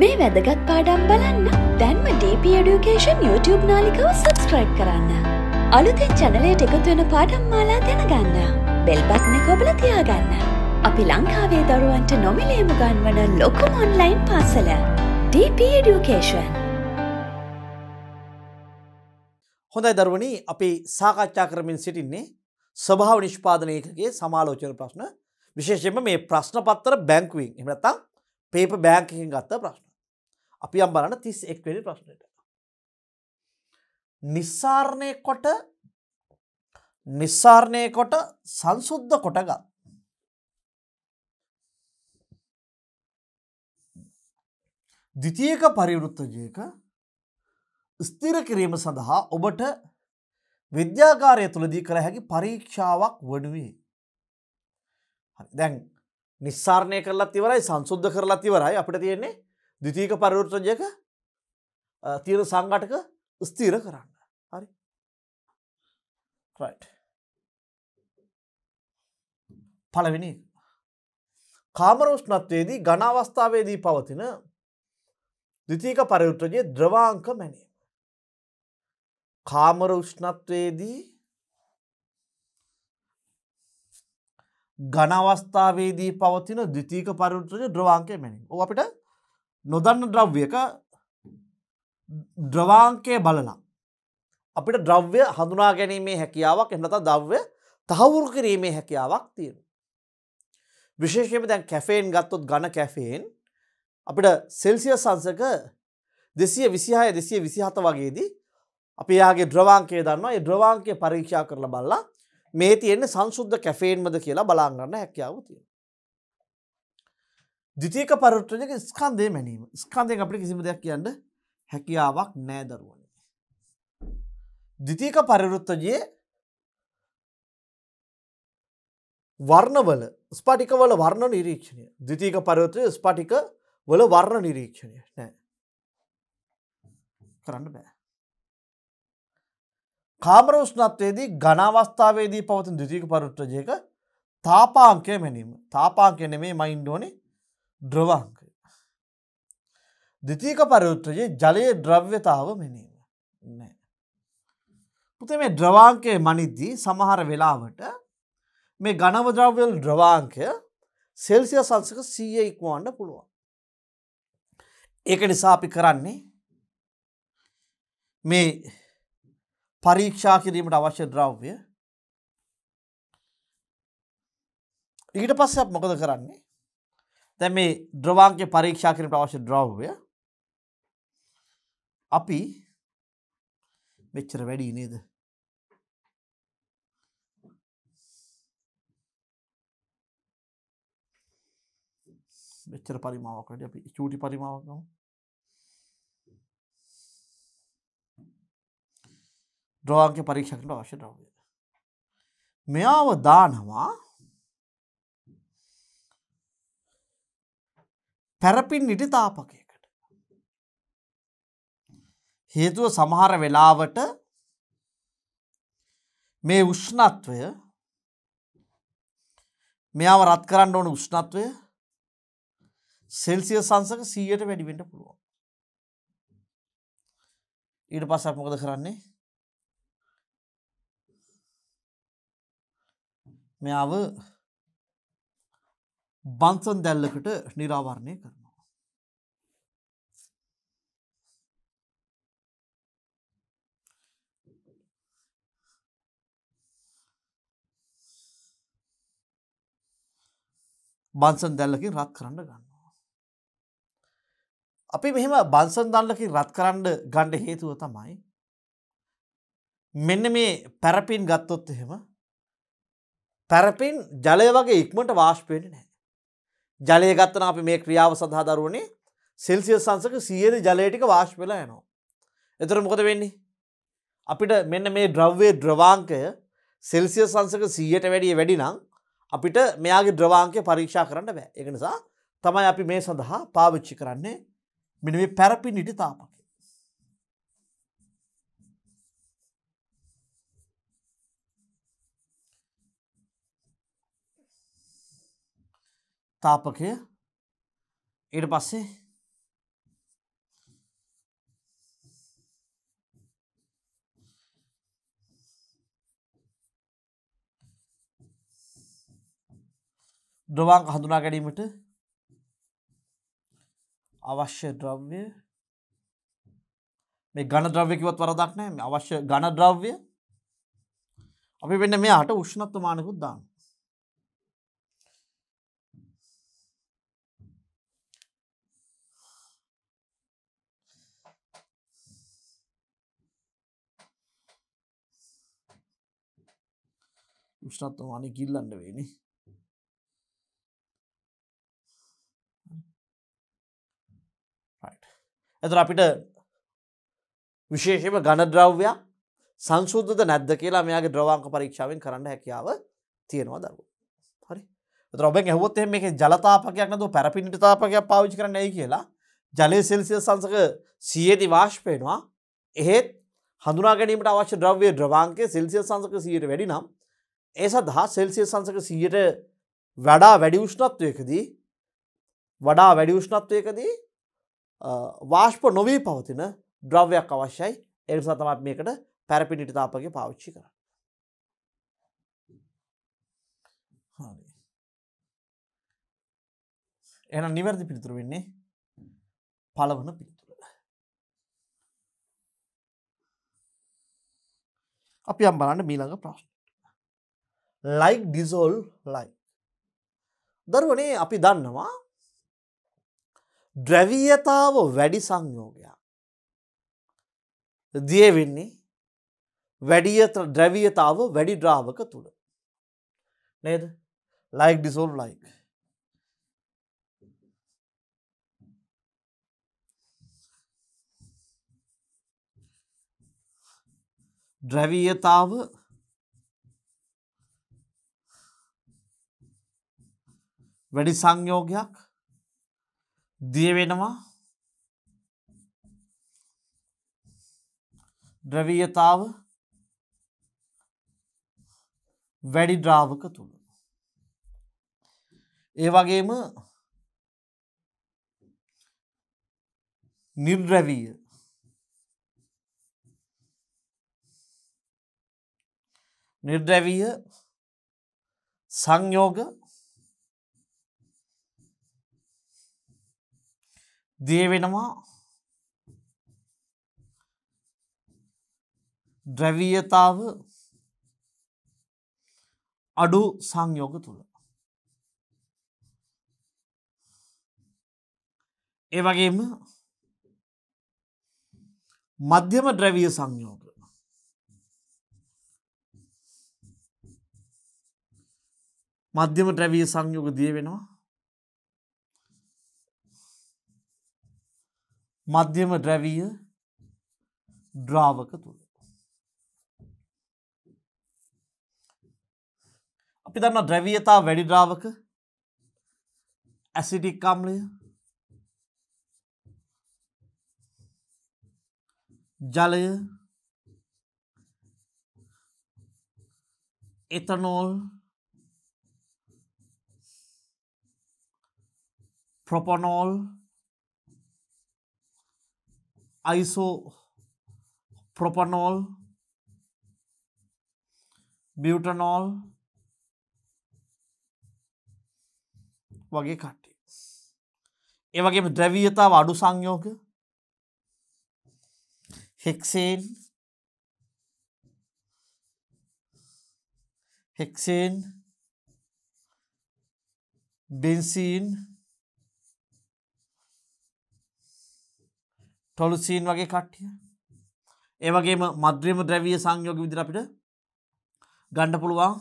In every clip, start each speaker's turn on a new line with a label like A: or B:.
A: මේ වැදගත් පාඩම් බලන්න දැන්ම DP Education YouTube නාලිකව සබස්ක්‍රයිබ් කරන්න. අලුතෙන් චැනලයට එකතුවෙන පාඩම් මාලා දැනගන්න. බෙල්බත්න කොබල තියාගන්න. අපි ලංකාවේ දරුවන්ට නොමිලේම ගන්වන ලොකුම ඔන්ලයින් පාසල. DP Education. හොඳයි දරුවනි අපි සාකච්ඡා කරමින් සිටින්නේ ස්වභාව නිෂ්පාදනයකගේ සමාලෝචන ප්‍රශ්න විශේෂයෙන්ම මේ ප්‍රශ්න පත්තර බැංකුවෙන් එහෙම නැත්නම් පේප බෑන්කින් ගත්ත ප්‍රශ්න. අපි අම් බලන තිස් එක්වැනි ප්‍රශ්නයට. නිස්සාරණය කොට නිස්සාරණය කොට සංසුද්ධ කොටගත්. දිතියක පරිවෘත්තජයක ස්තිර කිරීම සඳහා ඔබට විද්‍යාකාරය තුළදී කළ හැකි පරීක්ෂාවක් වඩුවේ. දැන් නිස්සාරණය කරලා තිවරයි සංසුද්ධ කරලා තිවරයි අපිට තියෙන්නේ දිතිීක පරිවෘතජයක තීර සංගටක ස්තීර කරන්න හරි පලවෙනි කාමරෝෂ්ණත්වයේදී ගණවස්ථාවේදී පවතින දිතිීක පරිවෘතජයේ ද්‍රවාංක මැනීම කාමර උෂ්ණත්වයේදී ගනවස්ථාවේදී පවතින දිතීක පරිුටරජ ද්‍රවාංකය මැනින් ඕ අපිට නොදන්න ද්‍රව්‍යක ද්‍රවාංකය බලලා අපිට ද්‍රව්‍ය හඳුනා ගැනීමේ හැකියාවක් එනත දව්‍ය තහවුරු කිරීමේ හැකියාවක් තියෙන. විශේෂයම දැන් කැෆේන් ගත්තොත් ගණ කැෆේන් අපිට සෙල්සිය සංසක දෙසිය විසිහය දෙසිය විසිහත වගේදී අපි යාගේ ද්‍රවාංකය දන්නවා ඒ ද්‍රවාංකය පරීක්ෂා කරල බල්ලා මේ තියෙන්නේ සංසුද්ධ කැෆේන්මද කියලා බලාගන්න හැකියාව තියෙන. දිතියක පරට්ටජක ස්කන්දය මැනීම ස්කන්දයෙන් අපි කිසිම දෙයක් කියන්න හැකියාවක් නෑදරුවන. දිතියක පරිරුත්තජයේ වර්ණවල ස්පටිකවල වර්ණ නිරීක්ෂණය දිතික පරවතුය ස්පටික වල වර්ණ නිරීක්ෂණය නෑ කරන්න බෑ කාමර උෂ්ණත්වයේදී ඝන අවස්ථාවේදී පවතින ද්විතීයික පරිවෘත්තජයක තාපාංකය මෙනීම. තාපාංකය නෙමේ මයින්ඩ් ඕනේ ද්‍රවාංකය. ද්විතීයික පරිවෘත්තජයේ ජලයේ ද්‍රව්‍යතාව මෙනීම. නෑ. පුතේ මේ ද්‍රවාංකය මනිද්දී සමහර වෙලාවට මේ ඝනව ද්‍රව්‍යවල ද්‍රවාංකය සෙල්සියස් අංශක 100 ඉක්මවන්න පුළුවන්. ඒක නිසා අපි කරන්නේ මේ පරීක්ෂා කිරීමට අවශ්‍ය ද්‍රව්‍ය ඊට පස්සේ මොකද කරන්නේ දැන් මේ ද්‍රවාංගය පරීක්ෂා කිරීමට අවශ්‍ය ද්‍රව්‍ය අපි මෙච්චර වැඩි නේද මෙච්චර පරිමාවක් වැඩි අපි චූටි පරිමාවක් ගමු ද්‍රවාංක පරීක්ෂකට අවශ්‍ය ද්‍රව්‍ය. මෙයාව දානවා පැරපින් නිටි තාපකයකට. හේතුව සමහර වෙලාවට මේ උෂ්ණත්වය මෙයාව රත් කරන්න ඕන උෂ්ණත්වය සෙල්සිය සංසක සීයට වැඩිවෙන්ට පුළුවන්. ඊට පස්සක් මොකද කරන්නේ මෙයාව බන්සන් දැල්ලකට නිරාවරණය කරනවා. බන්සන් දැල්ලකින් රත් කරන්න ගන්නවා. අපි මෙහෙම බන්සන් දල්ලකින් රත් කරන්න ගණ්ඩ හේතුව තමයි මෙන්න මේ පැරපින් ගත්තොත් එහෙම පැරපින් ජලය වගේ ඉක්මට වාශ්පයෙන නෑ. ජලය ගත්තන අපි මේ ක්‍රියාව සඳහා දරුවනේ සෙල්සිය සංසක සියද ජලයටික වාශ්පෙලා යනවා. එතර මොකද වෙන්නේ. අපිට මෙන්න මේ ද්‍රව්වේ ද්‍රවාංකය සෙල්සිය සංසක සීයට වැඩිය වැඩි නම් අපිට මෙයාගේ ද්‍රවාංකය පරීක්ෂා කරන්න බෑ එක නිසා තමයි අපි මේ සඳහා පාවිච්චි කරන්නේ මිනිේ පැරපි නිටි තාපන. තාපකය ඊට පස්සේ ද්‍රවාංක හඳුනා ගැනීමට අවශ්‍ය ද්‍රව්‍ය මේ ගණ ද්‍රව්‍යකිවත් වරදක් නෑ අවශ්‍ය ගණ ද්‍රව්‍ය අපි වෙන්න මෙයාට උෂ්ණත්වමානකුත් දාන්න විෂ්ණත් අනේ කිල්ලන්න වෙන්නේ එතන අපිට විශේෂම ගණද්‍රව්‍යයක් සංශුද්ධද නැද්ද කියලා මෙයාගේ ද්‍රවාංක පරීක්ෂාවෙන් කරන්න හැකියාව තියෙනවා දරුව හරි ඔබ ඇහොත් මේ ජලතාපකයක් නතු පැරපිණිට තාපකයක් පාවිචි කරන්න ඇයි කියලා ජලය සෙල්සිය සංසක සියදි වාශ්පයෙනවා එහෙත් හඳුනා ගැනීමට අවශ්‍ය ද්‍රව්‍ය ද්‍රවාංකය සිල්සිය සංසක සියයට වැඩි නම් ඒ සඳහා සෙල්සිය සංසක සීයට වඩා වැඩි උෂ්ණත්වයකදී වඩා වැඩි උෂ්ණත්වයකදී වාශ්ප නොවී පවතින ද්‍රව්‍යයක් අවශ්‍යයි එනිසා තමත් මේකට පැරපිණිටිතාපගේ පාවිච්චි කර. එන නිවැරදි පිළිතුර වෙන්නේ පලවන පිළිතුර. අපි අම්බලන්න මීළඟ ප්‍රශ්න. ලයික් ඩිසෝල් ලයි දරුවනේ අපි දන්නවා ද්‍රැවියතාව වැඩි සංයෝගයක් දිය වෙන්නේ වැඩිය ද්‍රැවියතාව වැඩි ද්‍රාවක තුළ නේද ලයික් ඩිසෝල් ලයික් ද්‍රැවියතාව වැඩි සංයෝගයක් දියවෙනවා ද්‍රවීයතාව වැඩි ද්‍රාවක තුළ. ඒ වගේම නිර්ද්‍රවීය නිර්ද්‍රවීය සංයෝග දිය වෙනවා ද්‍රැවීයතාව අඩු සංයෝග තුළ ඒ වගේම මධ්‍යම ද්‍රැවිය සංයෝග මධ්‍යම ද්‍රැවිය සංයෝග දිය වෙනවා මධ්‍යම ද්‍රැවිය ද්‍රාවක තුළ. අපි දන්න ද්‍රැවියතා වැඩි ද්‍රාවක ඇසිටික් අම්ලය ජලය එතනෝල් ප්‍රොපනෝල් isopropanol, butanol වගේ කට්ටිය. ඒවගේ ද්‍රැවීයතාව අඩු සංයෝග හෙක්සේන් හෙක්සේන් බෙන්සීන් ටොලුසීන් වගේ කට්ටිය. ඒවගේ මද්‍රීම ද්‍රැවිය සංයෝග විදිරපිට ගණ්ඩ පුළුවන්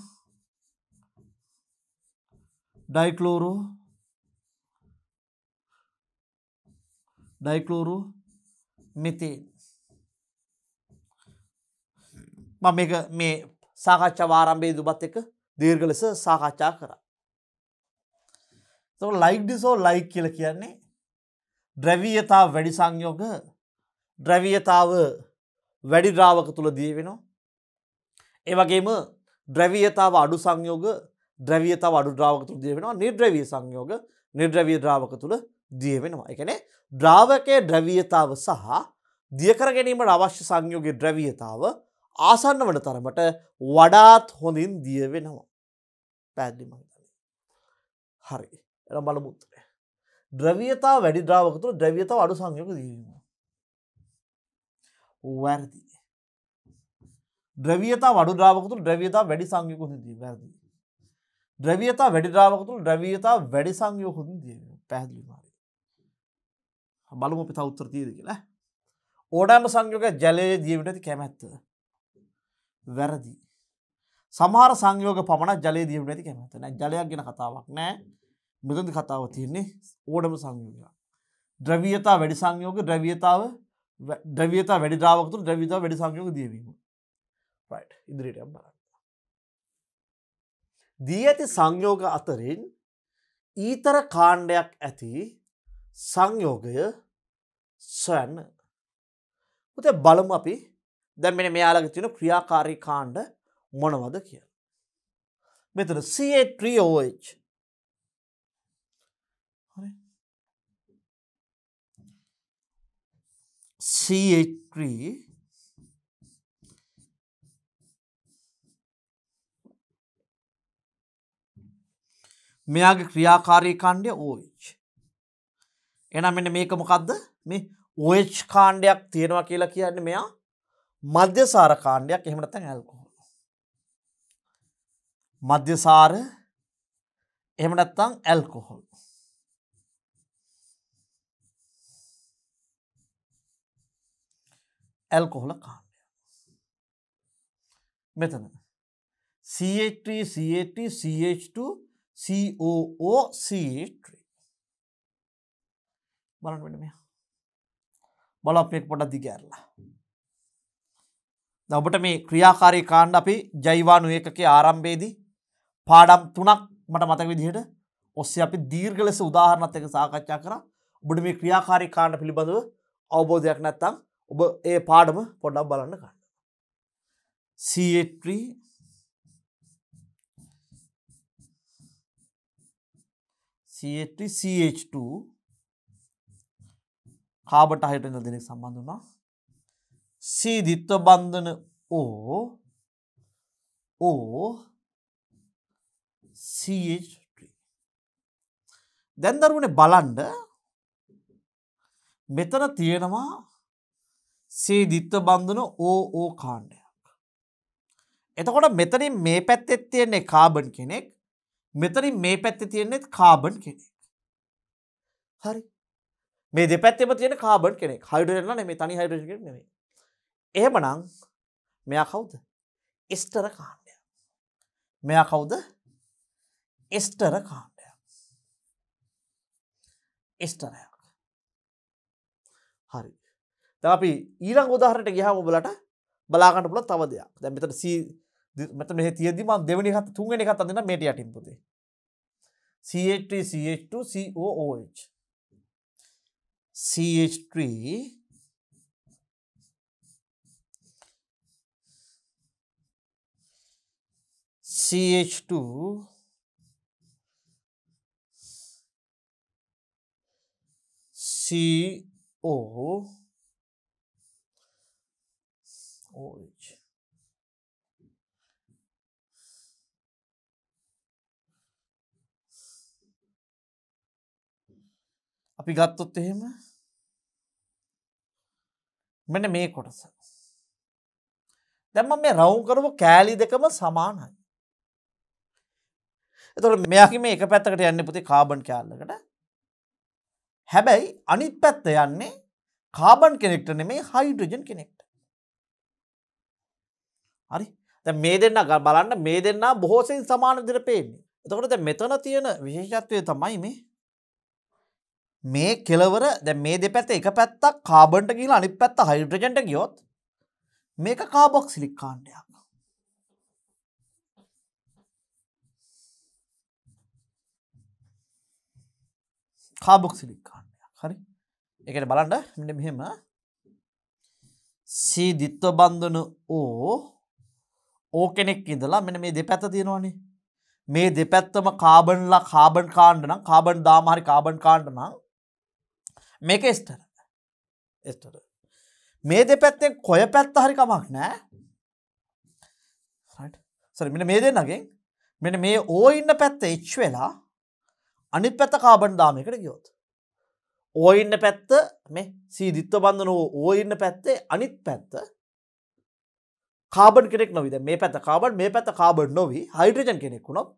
A: ඩයිකලෝරු ඩයිකලෝරු මෙතේ ම මේ සාකච්ඡා වාරම්භේ දුබත් එක දීර්ග ලෙස සාකච්ඡා කර. තො ලයික් ඩිසෝ ලයික් කියල කියන්නේ ද්‍රැවීයතාව වැඩි සංයෝග ද්‍රැවියතාව වැඩිරාවක තුළ දිය වෙනවා. ඒවගේම ද්‍රැවියතාව අඩු සංයෝග ද්‍රවියතාව අඩු ද්‍රාවක තුළ දිය වෙනවා නිර්ද්‍රවී සංයෝග නිර්ද්‍රවී ද්‍රාවක තුළ දිය වෙනවා. එකනේ ද්‍රාවකය ද්‍රවියතාව සහ දියකර ගැනීමට අවශ්‍ය සංයෝගගේ ද්‍රවියතාව ආසන්න වන තරමට වඩාත් හොඳින් දිය වෙනවා. පැදිමහිතන. හරි එ බලමුත්. ද්‍රවියතා වැඩි ද්‍රාවක තුළ ද්‍රවියතාව අඩු සංයක දීම. වැරදි. ද්‍රවියතා වඩු ද්‍රාවකතු ද්‍රවියතා වැඩි සංයකුති දී වැරදි. ද්‍රවියතා වැඩි ද්‍රාවකතුළ ද්‍රවියතා වැඩි සංයෝකුතින් දී පැහැදිලිමාර. බලම අපි තවත්තර තියද කියලා. ඕඩෑම සංයෝක ජලය දීමට ඇති කැමැත්ත. වැරදි. සමහර සංයෝග පමණ ජලය දීමට ඇති කැමැත්තන ජලයක් ගෙන කතාවක් නෑ මෙතද කතාව තියෙන්නේ ඕඩම සංයෝගයක්. ද්‍රවියතා වැඩි සංයෝග ද්‍රවියතාව ද්‍රවියතා වැඩි ද්‍රාවකතු ද්‍රවිතා වැඩි සංයෝග දියවීම ඉදිරිට බරන්න. දී ඇති සංයෝග අතරින් ඊතර කාණ්ඩයක් ඇති සංයෝගය සොයන්න උතේ බලමු අපි දැම්මෙන මෙයාලග තින ක්‍රියාකාරී කාණ්ඩ මොනවද කිය. මෙතන CA3OH CH3 මෙයාගේ ක්‍රියාකාරී කාණ්ඩය OH. එනම් මෙන්න මේක මොකක්ද? මේ OH කාණ්ඩයක් තියෙනවා කියලා කියන්නේ මෙයා මධ්‍යසාර කාණ්ඩයක් එහෙම නැත්නම් ඇල්කොහොල්. මධ්‍යසාර එහෙම නැත්නම් ඇල්කොහොල්. ඇල්කොහොල කාණ්ඩය. මෙතන CH3CH2COOCH3 බලන්න වෙන මෙයා බලපෙක් පොඩ දිගඇරලා. ඔබට මේ ක්‍රියාකාරී කාණ්ඩ අපි ජයිවානු ඒකකේ ආරම්භේදී පාඩම් තුනක් මට මතක විදිහට ඔස්සේ අපි දීර්ග ලෙස උදාහරණත් එක සාකච්ඡා කර ඔබට මේ ක්‍රියාකාරී කාණ්ඩ පිළිබඳව අවබෝධයක් නැත්තම් ඔබ ඒ පාඩම පොඩක් බලන්න ගන්න. සීට්‍රී CH2 කාබට අහිටඟ දෙනෙක් සම්බඳ වුණා සීදිත්ව බන්ධන ඕ ඕ CH3 දැන්දරුවනේ බලන්ඩ මෙතන තියෙනවා සීදිත්ත බන්ධන ඕஓ කාණ්ඩයක්. එතකොට මෙතරින් මේ පැත්තෙත් තියන්නේ කාබන් කෙනෙක් මෙතරින් මේ පැත්ත තියෙන්නේෙත් කාබන් කෙනෙක්. හරි මේ දෙපැත්තෙම තියෙන කාබන් කෙනෙක් හයිඩරන්න නෙමේ තනි හයිඩ නෙවේ. එහෙමනං මෙයා කවුද එස්ටර කාණ්ඩය. මෙයා කවුද එස්ටර කාණ්ඩයක්. එස්ටරයක් හරි අපි ඊළං උදාහරට ගහ ඔබලට බලාගට පුල තව දෙයක් දැ මෙතට සී මෙත මෙ තියදම දෙවනි හත් තුන්ගෙන එකත් අන්න මේට අටින් පුතේ CH3CH2COOH CH3 CH2 CO Orange. අපි ගත්තොත් එහෙම මෙන මේ කොටස. දැම්ම මේ රවුන් කරපු කෑලි දෙකම සමානයි. එතොට මෙයාකි මේ එක පැත්තකට යන්න පුති කාබන් කෑල්ලකට හැබැයි අනිත් පැත්ත යන්නේ කාබන් කෙනෙක්ට නෙමේ හයිඩ්‍රජන් කෙනෙක්ට. හරි මේ දෙන්න බලන්න මේ දෙන්න බොහෝසෙන් සමාන දිර පේන්නේ. එතකොට දැ මෙතන තියෙන විශේෂත්වය තමයි මේ මේ කෙලවර දැ මේ දෙ පැත්ත එක පැත්තක් කාබන්ට කියලා අනි පැත්ත හයිඩ්‍රජන්ට ගියොත් මේක කාබොක් සිලික් කාණ්ඩයක්. කාබොක් සිලික් කාණ්ඩයක් හරි එකට බලන්න මෙ මෙහෙම සී දිත්ව බන්ධන ඕ ඕ කෙනෙක් ඉඳලා මෙන මේ දෙපැත්ත තියෙනවානේ මේ දෙපැත්තම කාබන්ලා කාබන් කාණ්ඩන කාබන් දාමහරි කාබන් කාණ්ඩන මේක එස්ටර එස්ටර මේ දෙපැත්තෙන් කොය පැත්ත හරි කමක් නෑ සරි මෙන මේ දෙන්නගෙන් මෙන මේ ඕ ඉන්න පැත්ත එච් වෙලා අනිත් පැත්ත කාබන් දාමයකට ගියොත්. ඕඉන්න පැත්ත මේ සීදිත්ව බන්ධන ඕඉන්න පැත්තේ අනිත් පැත්ත කාබන් කෙනෙක් නොවිද මේ පැත කාබන් මේ පැත කාබඩ් නොවී හයිඩ්‍රජන් කෙනෙක් වුණොත්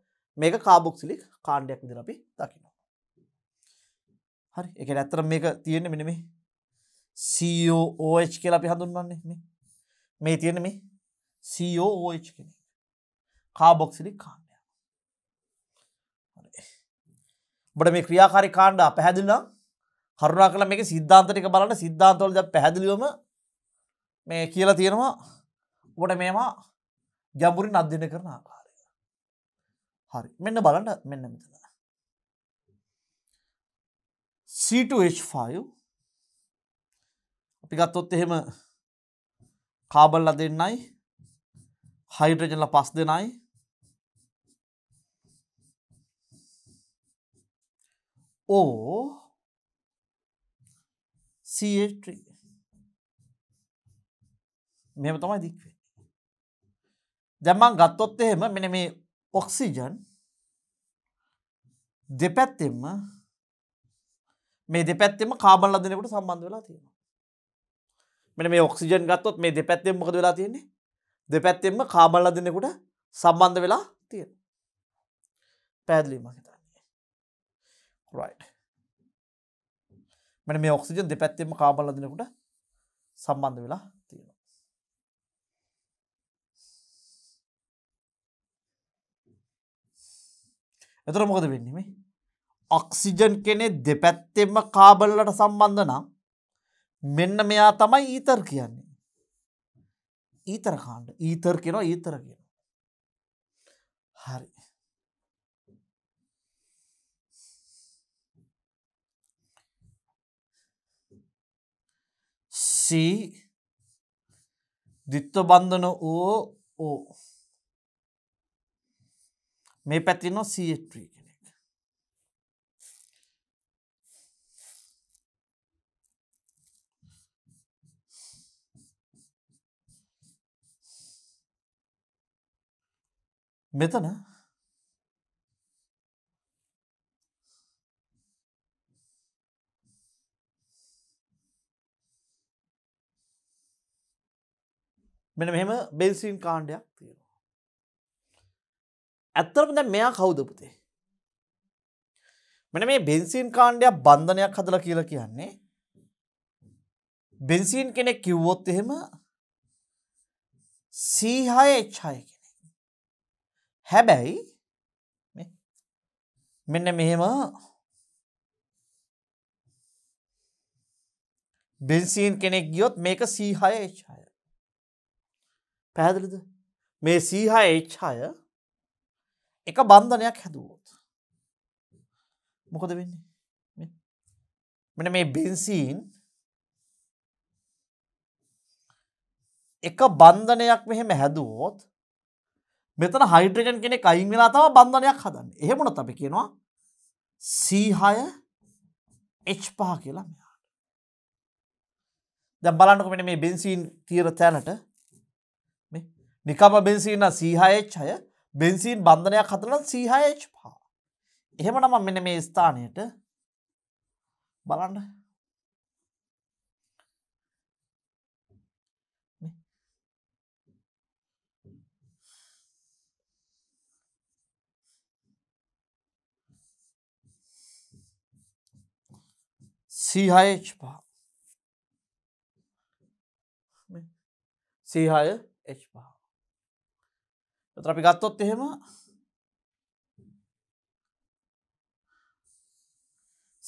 A: මේක කාබොක්සිලික් කාණ්ඩයක් විදිර අපි දකිනවා. හරි එක ඇත්තර මේක තියෙන මෙනෙමේ COOH කියලා අපි හඳුන්වන්නේ මේ මේ තියෙන මේ COOH කෙනෙක් කාබොක්සිලික් කාණ්ඩයක්. බට මේ ක්‍රියාකාරි කාණ්ඩා පැහැදිලිලා කරුණා කළ මේක සිද්ධාන්තටික බලන්න සිද්ධාන්තවල ද පැහැදිලිවම මේ කියලා තියෙනවා ඔබට මේවා ගැඹුරින් අධ්‍යන කරන ආකාරය හරි මෙන්න බලට මෙන්න මෙතන C2H5 අපි ගත්තොත් එහෙම කාබල්ල දෙන්නයි හයිඩ්‍රජනල පස් දෙනයි ඕ CH3 මෙම තමයි දික්වේ දැම්මන් ගත්තොත් එහෙම මෙන මේ ඔක්සිජන් දෙපැත්තෙම මේ දෙපැත්තෙම කාබන් ලදනකට සම්බන්ධ වෙලා තියෙනවා. මෙන මේ ඔක්සිජන් ගත්තොත් මේ දෙපැත්තෙම මොකද වෙලා තියෙන්නේ දෙපැත්තෙම කාබන් ලදනකුට සම්බන්ධ වෙලා තියෙන. පැදලීම හිතන්නේ. මෙන මේ ඔක්සිජන් දෙපැත්තෙම කාබන් ලදනකුට සම්බන්ධ වෙලා එතර මොකද වෙන්නීමේ ඔක්සිජන් කෙනෙ දෙපැත්තෙම කාබල්ලට සම්බන්ධ නම් මෙන්න මෙයා තමයි ඊතර් කියන්නේ. ඊතර කාණ්ඩ ඊතර් කෙනවා ඊතර කියෙන. හරි. සී දිත්ව බන්ධන ඕ ඕ මේ පැතිනො සීට්‍රී කෙනෙක් මෙතන මෙන මෙහෙම බෙල්සින් කාණ්ඩයක් තියෙන ඇත්තරම දැ මෙයා කවුද පුතේ. මෙන මේ බෙන්සිීන් කාණ්ඩයක් බන්ධනයක් හදල කියලා කියන්නේ. බෙන්සිීන් කෙනෙක් කිව්වොත් එහෙම සීහාය එච්චාය කෙනෙ. හැබැයි මෙන්න මෙහෙම බෙන්සිීන් කෙනෙක් ගියොත් මේක සීහාය එච්චාය. පැහැදිලිද මේ සීහා එච්චාය එක බන්ධනයක් හැදුවොත් මොකද වෙන්නේ මෙන මේ බෙන්සීන් එක බන්ධනයක් මෙහෙම හැදුවෝත් මෙතන හයිඩ්‍රජන් කෙනෙක් අයින් වෙලා තම බන්ධනයක් හදන්න එහෙමුණොත් අපි කියනවා සීහය එච් පහ කියලා මෙයාට දැ බලන්නක මෙන මේ බෙන්සීන් තීර තැනට නිකම බෙන්සීන්න සීහයච්චය බෙන්සීන් බන්ධනයක් හතරන සීහයච් පා. එහෙම නම මෙන මේ ස්ථානයට බලන්න සීහයච් පා සීහය එච් පා අපි ගත්තොත් එහෙම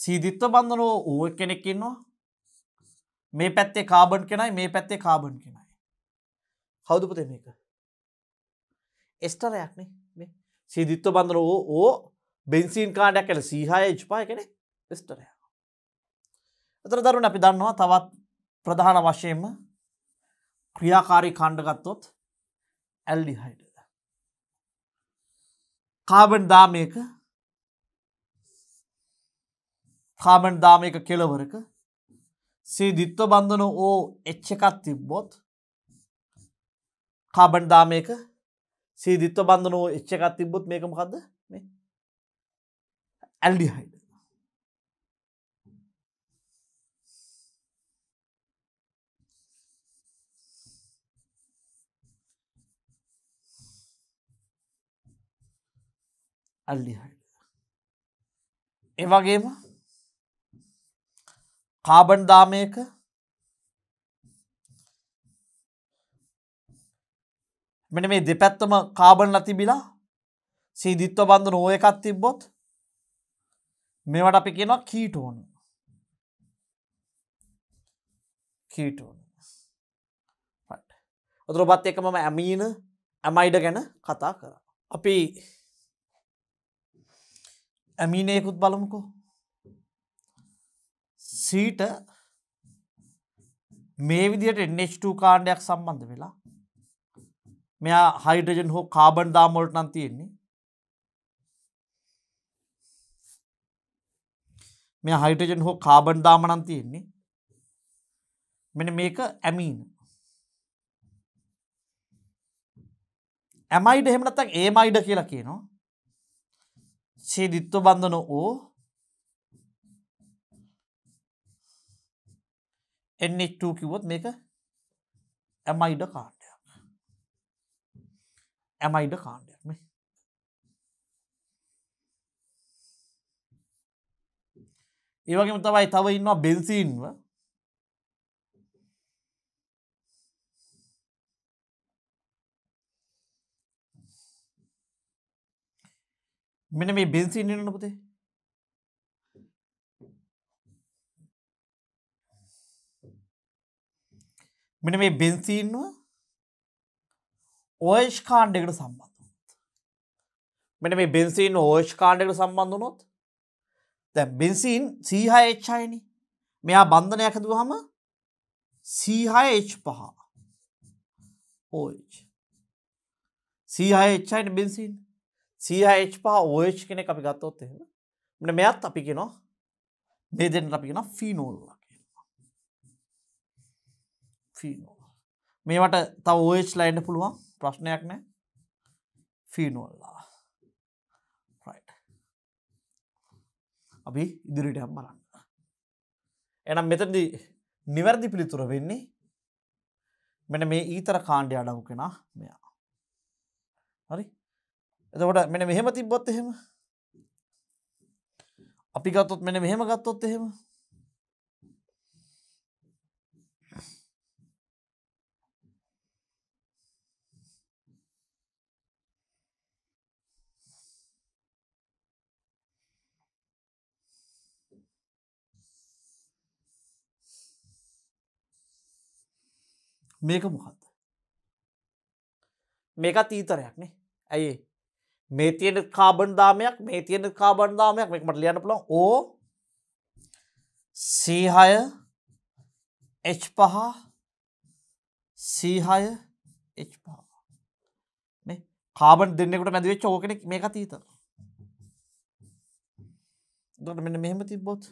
A: සීදිත්ව බන්ධනෝ ඌ කෙනෙක්කින්නවා මේ පැත්තේ කාබන් කෙනයි මේ පැත්තේ කාබන් කෙනයි හවදුපත මේක එස්ටරයක්න මේ සීදිත්ව බන්ධන ඕ ඕ බෙන්සිීන් කාඩක් කල සීහාය ජ්පාය කෙනෙ එස්ටරය අතර දරුණ අපි දන්නවා තවත් ප්‍රධාන වශයෙන්ම ක්‍රියාකාරී කණ්ඩගත්තොත් ඇල්ඩිහයිඩ කාබන් දාමයක කාමන් දාමයක කෙලවරක සීදිත්ව බන්ධන ඕ එච්ච එකත් තිබ්බොත් කාබන් දාමයක සීදිත්ව බන්ධන ඕ එච්ච එකත් තිබ්බොත් මේකමකක්ද ඇල්ඩිහයිඩ අල්ලිහයිඩ. එවගේම කාබන් දාමයක මෙන මේ දෙපැත්තම කාබන් ලතිබිලා සීදිත්ව බන්ධ නෝය එකත් තිබ්බොත් මේවට අපි කියෙනවා කීටෝන කීටෝන ඔතුරබත් එකමම ඇමීන ඇමයිඩ ගැන කතා කර අපි ඇමීනයකුත් බලමුකෝ සීට මේ විදියට එH2 කාණ්ඩයක් සම්බන්ධ වෙලා මෙයා හයිඩජන් හෝ කාබන් දාමොලට නම් තියෙන්නේ මෙ හයිටජන් හෝ කාබන් දාමනන් තියෙන්නේ මෙන මේක ඇමීන ඇමයිඩ හෙමනත්තක් ඒමයිඩ කියලා කියනවා সেই নিত্যবান্ধন ও එන්නෙක් කිවොත් මේක ඇමයිඩ කාණ්ඩයක් ඇමයිඩ කාණ්ඩයක් මේ ඒවගේම තවයි තව ඉන්නවා බෙල්සිීන්ව මෙන මේ බෙන්සින් එන්න පුතේ මෙන මේ බෙන්සිීන්ව ඕයෂ් කාණ්ඩෙකට සම්බන්ධ මෙන මේ බෙන්සිීන් ඕෂ් කාණ්ඩෙකට සම්බන්ධනොත් දැ බෙන්සිීන් සීහා එච්චායන මෙයා බන්ධනයක් ඇතුව හම සීහා එච් පහ ඕ සීහා එච්චායින බෙන්සිීන් සH පහ OH කෙනෙ අපි ගත්තොත් එහෙම මට මෙයත් අපි කෙනවා මේ දෙන්න අපි කෙන ෆිනෝල්ල කියවා ෆිනෝ මේවට තව OH ලයින්න පුළුවන් ප්‍රශ්නයක් නෑ ෆිනෝල්ලා අපි ඉදිරිට හම් බලන්න එනම් මෙතදි නිවැරදි පිළිතුර වෙන්නේ මෙන මේ ඊතර කාණ්ඩය අඩවු කෙනා මෙයා හරි එතකොට මෙන මෙහෙම තිබ්බොත් එහෙම අපි ගත්තොත් මෙන මෙහෙම ගත්තොත් එහෙම මේක මොකක්ද මේකත් ඊතරයක් නේ ඇයි මේ තියෙන කාබන් දාමයක් මේ තියෙන කාබන් දාමයක් මෙකට ලියන්න පුළන් ඕ සීහය එච් පහ සීහය එච් පහ මේ කාබන් දෙන්නෙකුට මැදිවෙච් ඕකනෙක් මේ අතීත දොට මෙන්න මෙහෙම තිබ්බොත්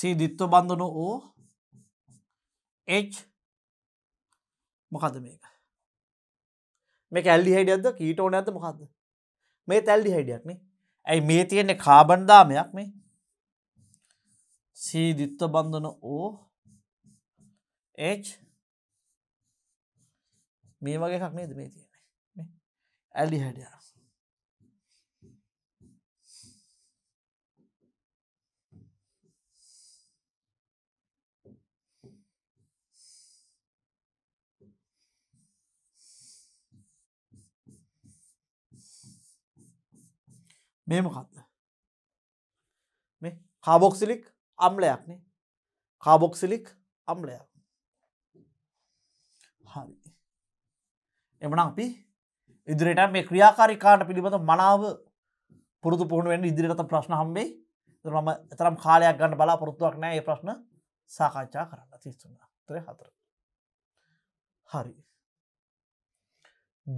A: C ද්විත්ව බන්ධන O H මොකද මේක මේක ඇල්ඩිහයිඩයක්ද කීටෝන ඇද මොකක්ද මේ තැල්ඩිහයිඩයක් නේ ඇයි මේ තියෙන්නේ කාබන්දාමයක් මේ C ද්විත්ව බන්ධන O H මේ වගේ එකක් නේද මේ තියෙන්නේ ඇල්ඩිහයිඩයක් මේ මොකක්ද මේ කාබොක්සිලික් අම්ලයක්න කාබොක්සිලික් අම්ලයක් හරි එමන අපි ඉදිරිට මේ ක්‍රියාකාරිකාට පිළිබඳ මනාව පුරදු පුහුණුවෙන් ඉදිරිට ප්‍රශ්න හම්බේ ම තරම් කාලයක් ගන්න බලා පුරොත්තුවක් නෑ ඒ ප්‍රශ්න සාකච්ඡා කරන්න තිස්සුන්න තරය හතර හරි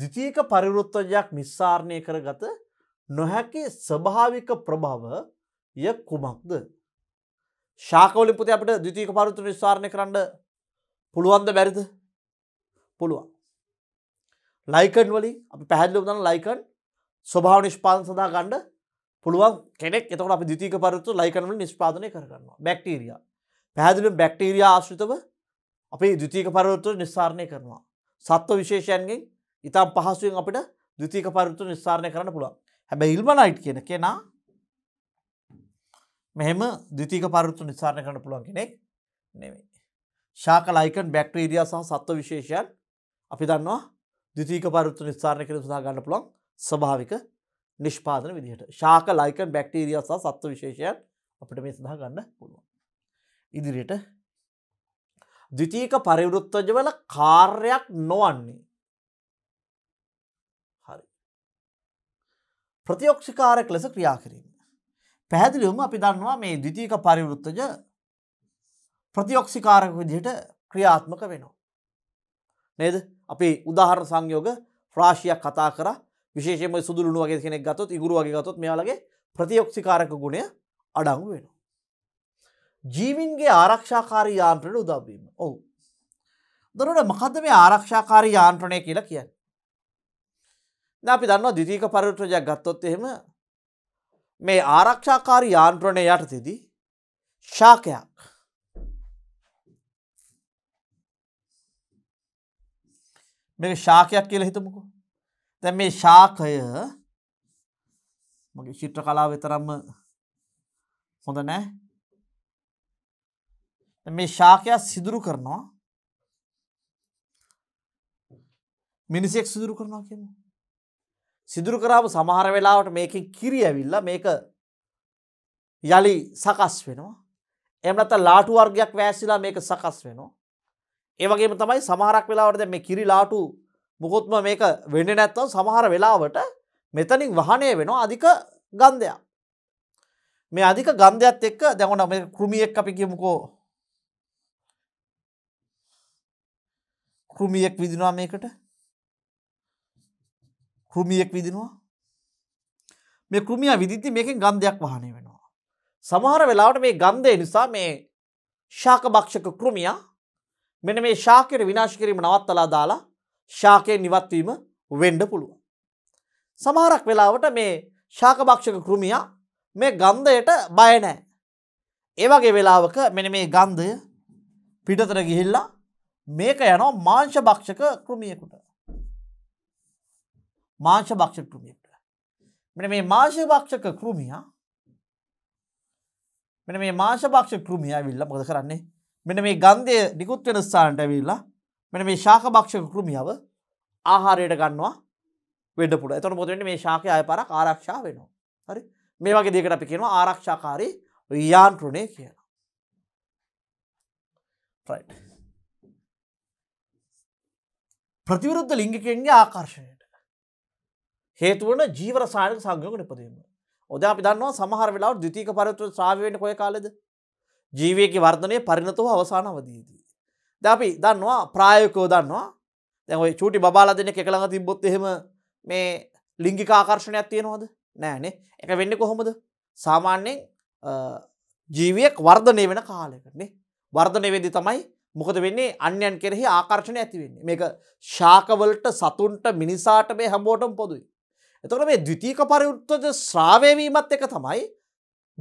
A: දිතියක පරිවෘත්තජයක් නිස්සාරණය කරගත නොහැකි ස්වභාවික ප්‍රභාවය කුමක්ද. ශාකවලි පුති අපට දවිතීක පරුතු නිස්වාරණය කරන්න පුළුවන්ද බැරිද පුළුවන්. ලයිකන් වලින් අප පැහැදිලි දන ලයිකන් ස්වභාව නිෂ්පාන් සඳහා ගණ්ඩ පුළුවන් කෙනෙක් එතකට අප දිතික පරතු ලයිකනවල නිෂ්පාදනය කරගන්නවා බැක්ටීරිය පැහැදිලි බැක්ටීරිය ආශ්‍රිතව අපේ දතික පරවත්තු නිස්සාරණය කරනවා. සත්ව විශේෂයන්ගෙන් ඉතාම් පහසුවෙන් අපිට දතික පරතු නිස්සාරණය කරන්න පුළුවන් හැබ ඉල්මනයිට් කියන කෙනා මෙහෙම දිතික පරත්තු නිසාරණ කරන පුළුවන් කෙනෙක් නෙවෙයි. ශාක ලයිකන් බැක්ටීරිය සහ සත්ව විශේෂයන් අපි දන්නවා දිතික පරත්තු නිස්සාරණ කර සඳහා ගන්න පුළුවන් ස්භාවික නිෂ්පාදන විදිහට ශාක ලයිකන් බැක්ටීරිය සහ සත්ව විශේෂයන් අපට මේ සඳහා ගන්න පුළුවන්. ඉදිරියට දිතීක පරිවෘත්තජ වල කාර්යක් නොවන්නේ ප්‍රතියොක්ෂිකාරක ලෙස ක්‍රියා කිරීම. පැහැදිලිවම අපි දන්නවා මේ ද්විතීක පරිවෘත්තජ ප්‍රතියොක්ෂිකාරක විදිහට ක්‍රියාත්මක වෙනවා. නේද අපි උදාහරණ සංයෝග ප්‍රාශයක් කතා කර විශේෂම සුදුළුණු වගේ කෙනෙක් ගතොත් ඉගුරු වගේ ගතොත් මෙයාලගේ ප්‍රතියොක්ෂිකාරක ගුණය අඩංගු වෙනවා. ජීවින්ගේ ආරක්ෂාකාරී යාන්ත්‍රයට උදවීම ඔවු. දරට මකද මේ ආරක්ෂාකාරී යාන්ත්‍රණය කියලා කියන්න. අපි දන්නවා දිතිීක පරිට්‍රජයක් ගත්තොත් එහෙම මේ ආරක්ෂාකාරී යාන්ත්‍රණය යට තිදී ශාකයක් මේ ශාකයක් කියල හිතමුකු දැ මේ ශාකය මගේ චිත්‍ර කලා වෙතරම්ම හොඳ නෑ මේ ශාකයක් සිදුරු කරනවා මිනිසෙක් සිදුරු කරනවා කියමු සිදුරු කරාපු සමහර වෙලාවට මේකින් කිරි ඇවිල්ල මේක යළි සකස් වෙනවා. එමනත ලාටු වර්ගයක් වෑසිලා මේක සකස් වෙනවා. ඒවගේම තමයි සමහරක් වෙලාවට මේ කිරි ලාටු මුකොත්ම මේක වෙන්න නැත්තව සමහර වෙලාවට මෙතනින් වහනය වෙනවා අධික ගන්ධයක්. මේ අධික ගන්ධයක්ත් එක්ක දැවන මේ කෘමියෙක් අපි කියමුකෝ කෘමියෙක් විදිනවා මේකට කෘමියෙක් විදිනවා මේ කෘමිය විදිති මේකෙන් ගන්ධයක් වහනය වෙනවා. සමහර වෙලාවට මේ ගන්ධය නිසා මේ ශාක භක්ෂක කෘමියා මෙන මේ ශාකයට විනාශ කිරීම නවත්තලා දාලා ශාකය නිවත්වීම වෙන්ඩ පුළුව. සමහරක් වෙලාවට මේ ශාකභක්ෂක කෘමියා මේ ගන්ධයට බයනෑ. ඒවගේ වෙලාවක මෙන මේ ගන්ධය පිටතර ගිහිල්ලා මේක යනෝ මාංශ භක්ෂක කෘමියකුට. මාංශභක්ෂ කෘමියට. මෙ මේ මාශභක්ෂක කෘමියා මෙන මේ මාශභක්ෂ කෘමිය විල්ල මොද කරන්නේ මෙන මේ ගන්ධය නිකුත් වෙන ස්ථානට ඇවිල්ලා මෙන මේ ශාක භක්ෂක කෘමියාව ආහාරයට ගන්නවා වෙඩපුට එතන පොතට මේ ශාකය අය පරක් ආරක්ෂා වෙනවා. හරි මේ වගේ දෙකට අපි කියෙනවා ආරක්ෂාකාරී යාන්ටෘණය කියලා. ප්‍රයිට්. ප්‍රතිවරුද්ධ ලිංගිකෙන්ගේ ආකර්ශණයට හේතුවන ජීවරසායක සංගකට ඉපදීම. ඔද අපි දන්නවා සමහර වෙලා දිතික පරතුව ශ්‍රාවයට කොය කාලෙද. ජීවයකි වර්ධනය පරිණතව අවසාන අවදීදී. ද අපි දන්නවා ප්‍රායකෝ දන්නවා දැ චුටි බාල දෙන එකළඟ තිබොත් එහෙම මේ ලිංගික ආකර්ශණයක් තියෙනවාද නෑනේ එක වෙන්න කොහොමද සාමාන්‍යෙන් ජීවියක් වර්ධනය වෙන කාලෙකටනේ වර්ධනය වෙදි තමයි මොකද වෙන්නේ අන්‍යන් කෙරෙහි ආකර්ශණය ඇති වෙන්නේ මේක ශාකවලට සතුන්ට මිනිසාට මේ හැමෝටම පොදුයි එතකොට මේ ද්විතීක පරිවෘත්තජ ශ්‍රාවය වීමත් එක තමයි